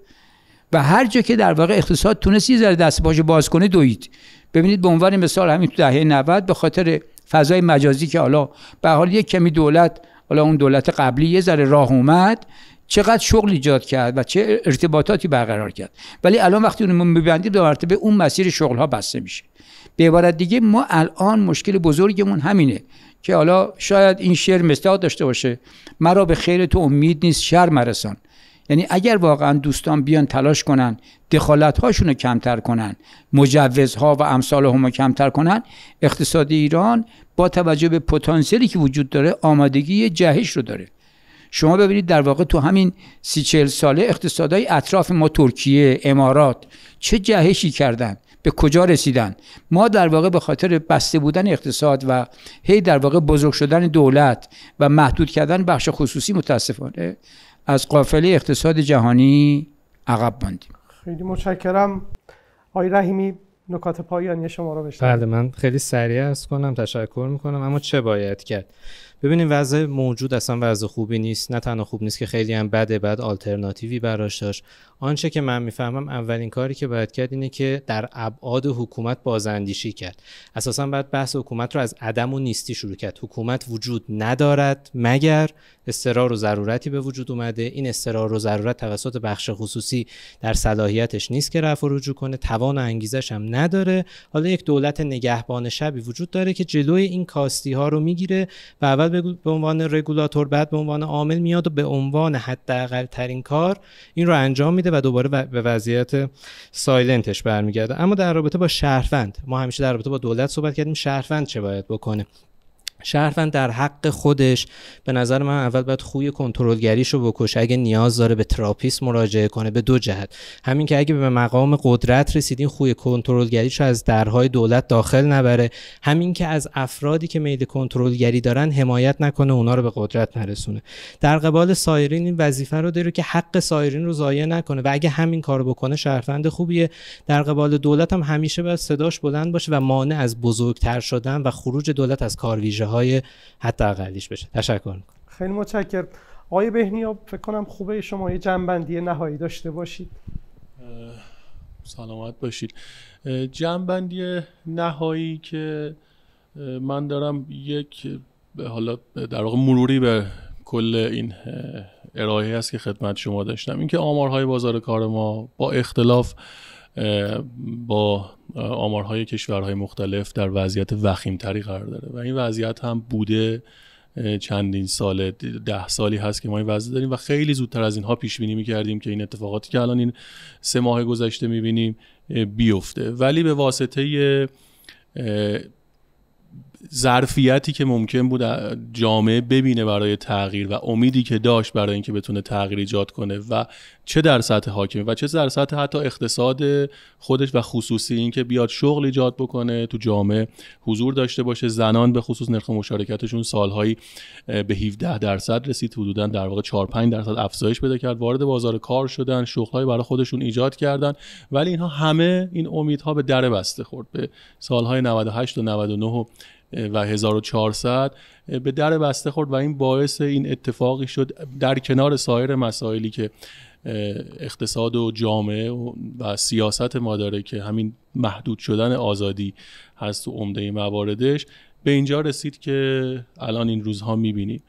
و هر جا که در واقع اقتصاد تونست یه ذره دست باز کنه دوید ببینید به عنوان مثال همین تو دهه 90 به خاطر فضای مجازی که حالا به حال یک کمی دولت حالا اون دولت قبلی یه ذره راه اومد چقدر شغل ایجاد کرد و چه ارتباطاتی برقرار کرد ولی الان وقتی اون میبندیم به مرتبه اون مسیر شغل ها بسته میشه به عبارت دیگه ما الان مشکل بزرگمون همینه که حالا شاید این شعر مستعد داشته باشه مرا به خیر تو امید نیست شر مرسان یعنی اگر واقعا دوستان بیان تلاش کنن دخالت هاشون رو کمتر کنن ها و امثال هم کمتر کنن اقتصاد ایران با توجه به پتانسیلی که وجود داره آمادگی جهش رو داره شما ببینید در واقع تو همین سی چل ساله اقتصادهای اطراف ما ترکیه امارات چه جهشی کردن به کجا رسیدن ما در واقع به خاطر بسته بودن اقتصاد و هی در واقع بزرگ شدن دولت و محدود کردن بخش خصوصی متاسفانه از قافله اقتصاد جهانی عقب ماندیم خیلی متشکرم آقای رحیمی نکات پایانی شما رو بشنویم بله من خیلی سریع است کنم تشکر میکنم اما چه باید کرد ببینیم وضع موجود اصلا وضع خوبی نیست نه تنها خوب نیست که خیلی هم بده بعد آلترناتیوی براش داشت آنچه که من میفهمم اولین کاری که باید کرد اینه که در ابعاد حکومت بازاندیشی کرد اساسا باید بحث حکومت رو از عدم و نیستی شروع کرد حکومت وجود ندارد مگر استرار و ضرورتی به وجود اومده این استرار و ضرورت توسط بخش خصوصی در صلاحیتش نیست که رفع رجوع کنه توان و انگیزش هم نداره حالا یک دولت نگهبان شبی وجود داره که جلوی این کاستی ها رو میگیره و اول به عنوان رگولاتور بعد به عنوان عامل میاد و به عنوان حداقل ترین کار این رو انجام میده و دوباره به وضعیت سایلنتش برمیگرده اما در رابطه با شهروند ما همیشه در رابطه با دولت صحبت کردیم شهروند چه باید بکنه شهروند در حق خودش به نظر من اول باید خوی کنترلگریش رو بکشه اگه نیاز داره به تراپیس مراجعه کنه به دو جهت همین که اگه به مقام قدرت رسیدین خوی کنترلگریش رو از درهای دولت داخل نبره همین که از افرادی که میل کنترلگری دارن حمایت نکنه اونا رو به قدرت نرسونه در قبال سایرین این وظیفه رو داره که حق سایرین رو ضایع نکنه و اگه همین کار بکنه شهروند خوبیه در قبال دولت هم همیشه باید صداش بلند باشه و مانع از بزرگتر شدن و خروج دولت از کارویژه های حتی اقلیش بشه تشکر خیلی متشکرم آقای بهنیا فکر کنم خوبه شما یه جنبندی نهایی داشته باشید سلامت باشید جنبندی نهایی که من دارم یک حالا در واقع مروری به کل این ارائه است که خدمت شما داشتم اینکه آمارهای بازار کار ما با اختلاف با آمارهای کشورهای مختلف در وضعیت وخیمتری قرار داره و این وضعیت هم بوده چندین ساله ده سالی هست که ما این وضع داریم و خیلی زودتر از اینها پیش بینی میکردیم که این اتفاقاتی که الان این سه ماه گذشته میبینیم بیفته ولی به واسطه ظرفیتی که ممکن بود جامعه ببینه برای تغییر و امیدی که داشت برای اینکه بتونه تغییر ایجاد کنه و چه در سطح حاکمی و چه در سطح حتی اقتصاد خودش و خصوصی اینکه بیاد شغل ایجاد بکنه تو جامعه حضور داشته باشه زنان به خصوص نرخ مشارکتشون سالهایی به 17 درصد رسید حدودا در واقع 4 5 درصد افزایش بده کرد وارد بازار کار شدن شغلهایی برای خودشون ایجاد کردن ولی اینها همه این امیدها به در بسته خورد به سالهای 98 و 99 و و 1400 به در بسته خورد و این باعث این اتفاقی شد در کنار سایر مسائلی که اقتصاد و جامعه و سیاست ما داره که همین محدود شدن آزادی هست تو عمده مواردش به اینجا رسید که الان این روزها میبینیم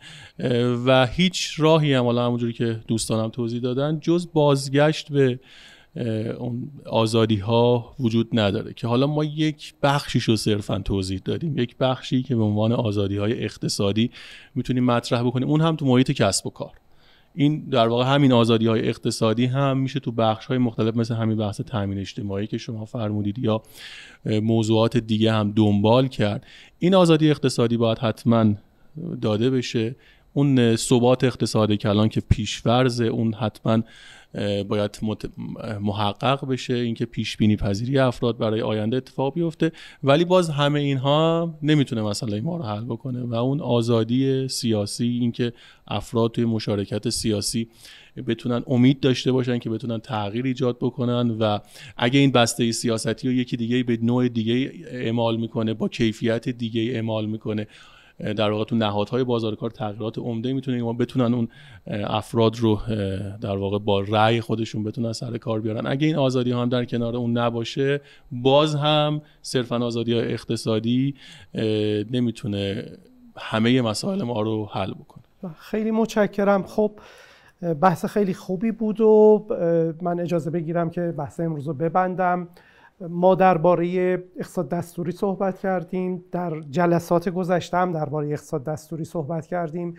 و هیچ راهی هم حالا همونجوری که دوستانم توضیح دادن جز بازگشت به اون آزادی ها وجود نداره که حالا ما یک بخشیش رو صرفا توضیح دادیم یک بخشی که به عنوان آزادی های اقتصادی میتونیم مطرح بکنیم اون هم تو محیط کسب و کار این در واقع همین آزادی های اقتصادی هم میشه تو بخش های مختلف مثل همین بحث تامین اجتماعی که شما فرمودید یا موضوعات دیگه هم دنبال کرد این آزادی اقتصادی باید حتما داده بشه اون ثبات اقتصاد کلان که پیشورز اون حتما باید محقق بشه اینکه پیش بینی پذیری افراد برای آینده اتفاق بیفته ولی باز همه اینها نمیتونه مسئله ما رو حل بکنه و اون آزادی سیاسی اینکه افراد توی مشارکت سیاسی بتونن امید داشته باشن که بتونن تغییر ایجاد بکنن و اگه این بسته سیاستی رو یکی دیگه به نوع دیگه اعمال میکنه با کیفیت دیگه اعمال میکنه در واقع تو نهادهای بازار کار تغییرات عمده میتونه ما بتونن اون افراد رو در واقع با رأی خودشون بتونن سر کار بیارن اگه این آزادی ها هم در کنار اون نباشه باز هم صرفا آزادی های اقتصادی نمیتونه همه مسائل ما رو حل بکنه خیلی متشکرم خب بحث خیلی خوبی بود و من اجازه بگیرم که بحث امروز رو ببندم ما درباره اقتصاد دستوری صحبت کردیم در جلسات گذشته هم درباره اقتصاد دستوری صحبت کردیم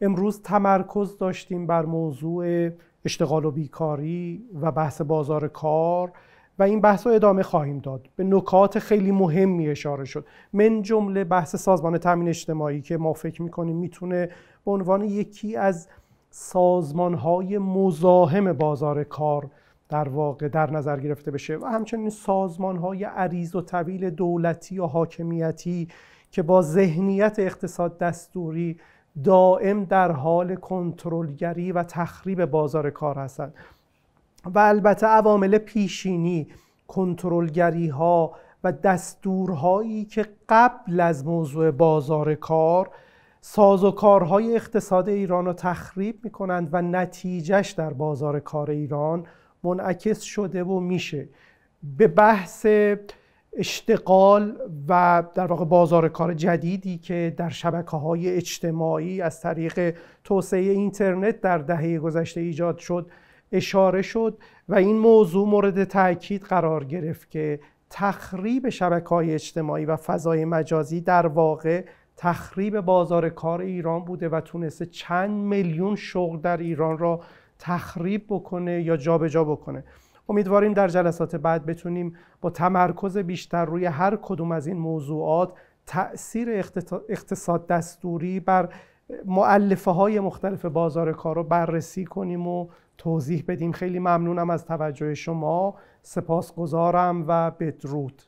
امروز تمرکز داشتیم بر موضوع اشتغال و بیکاری و بحث بازار کار و این بحث رو ادامه خواهیم داد به نکات خیلی مهمی اشاره شد من جمله بحث سازمان تامین اجتماعی که ما فکر میکنیم میتونه به عنوان یکی از سازمان های مزاحم بازار کار در واقع در نظر گرفته بشه و همچنین سازمان های عریض و طویل دولتی و حاکمیتی که با ذهنیت اقتصاد دستوری دائم در حال کنترلگری و تخریب بازار کار هستند و البته عوامل پیشینی کنترلگری ها و دستورهایی که قبل از موضوع بازار کار سازوکارهای اقتصاد ایران را تخریب می کنند و نتیجهش در بازار کار ایران منعکس شده و میشه به بحث اشتغال و در واقع بازار کار جدیدی که در شبکه های اجتماعی از طریق توسعه اینترنت در دهه گذشته ایجاد شد اشاره شد و این موضوع مورد تاکید قرار گرفت که تخریب شبکه های اجتماعی و فضای مجازی در واقع تخریب بازار کار ایران بوده و تونسته چند میلیون شغل در ایران را تخریب بکنه یا جابجا جا بکنه امیدواریم در جلسات بعد بتونیم با تمرکز بیشتر روی هر کدوم از این موضوعات تاثیر اقتصاد دستوری بر معلفه های مختلف بازار کار رو بررسی کنیم و توضیح بدیم خیلی ممنونم از توجه شما سپاسگزارم و بدرود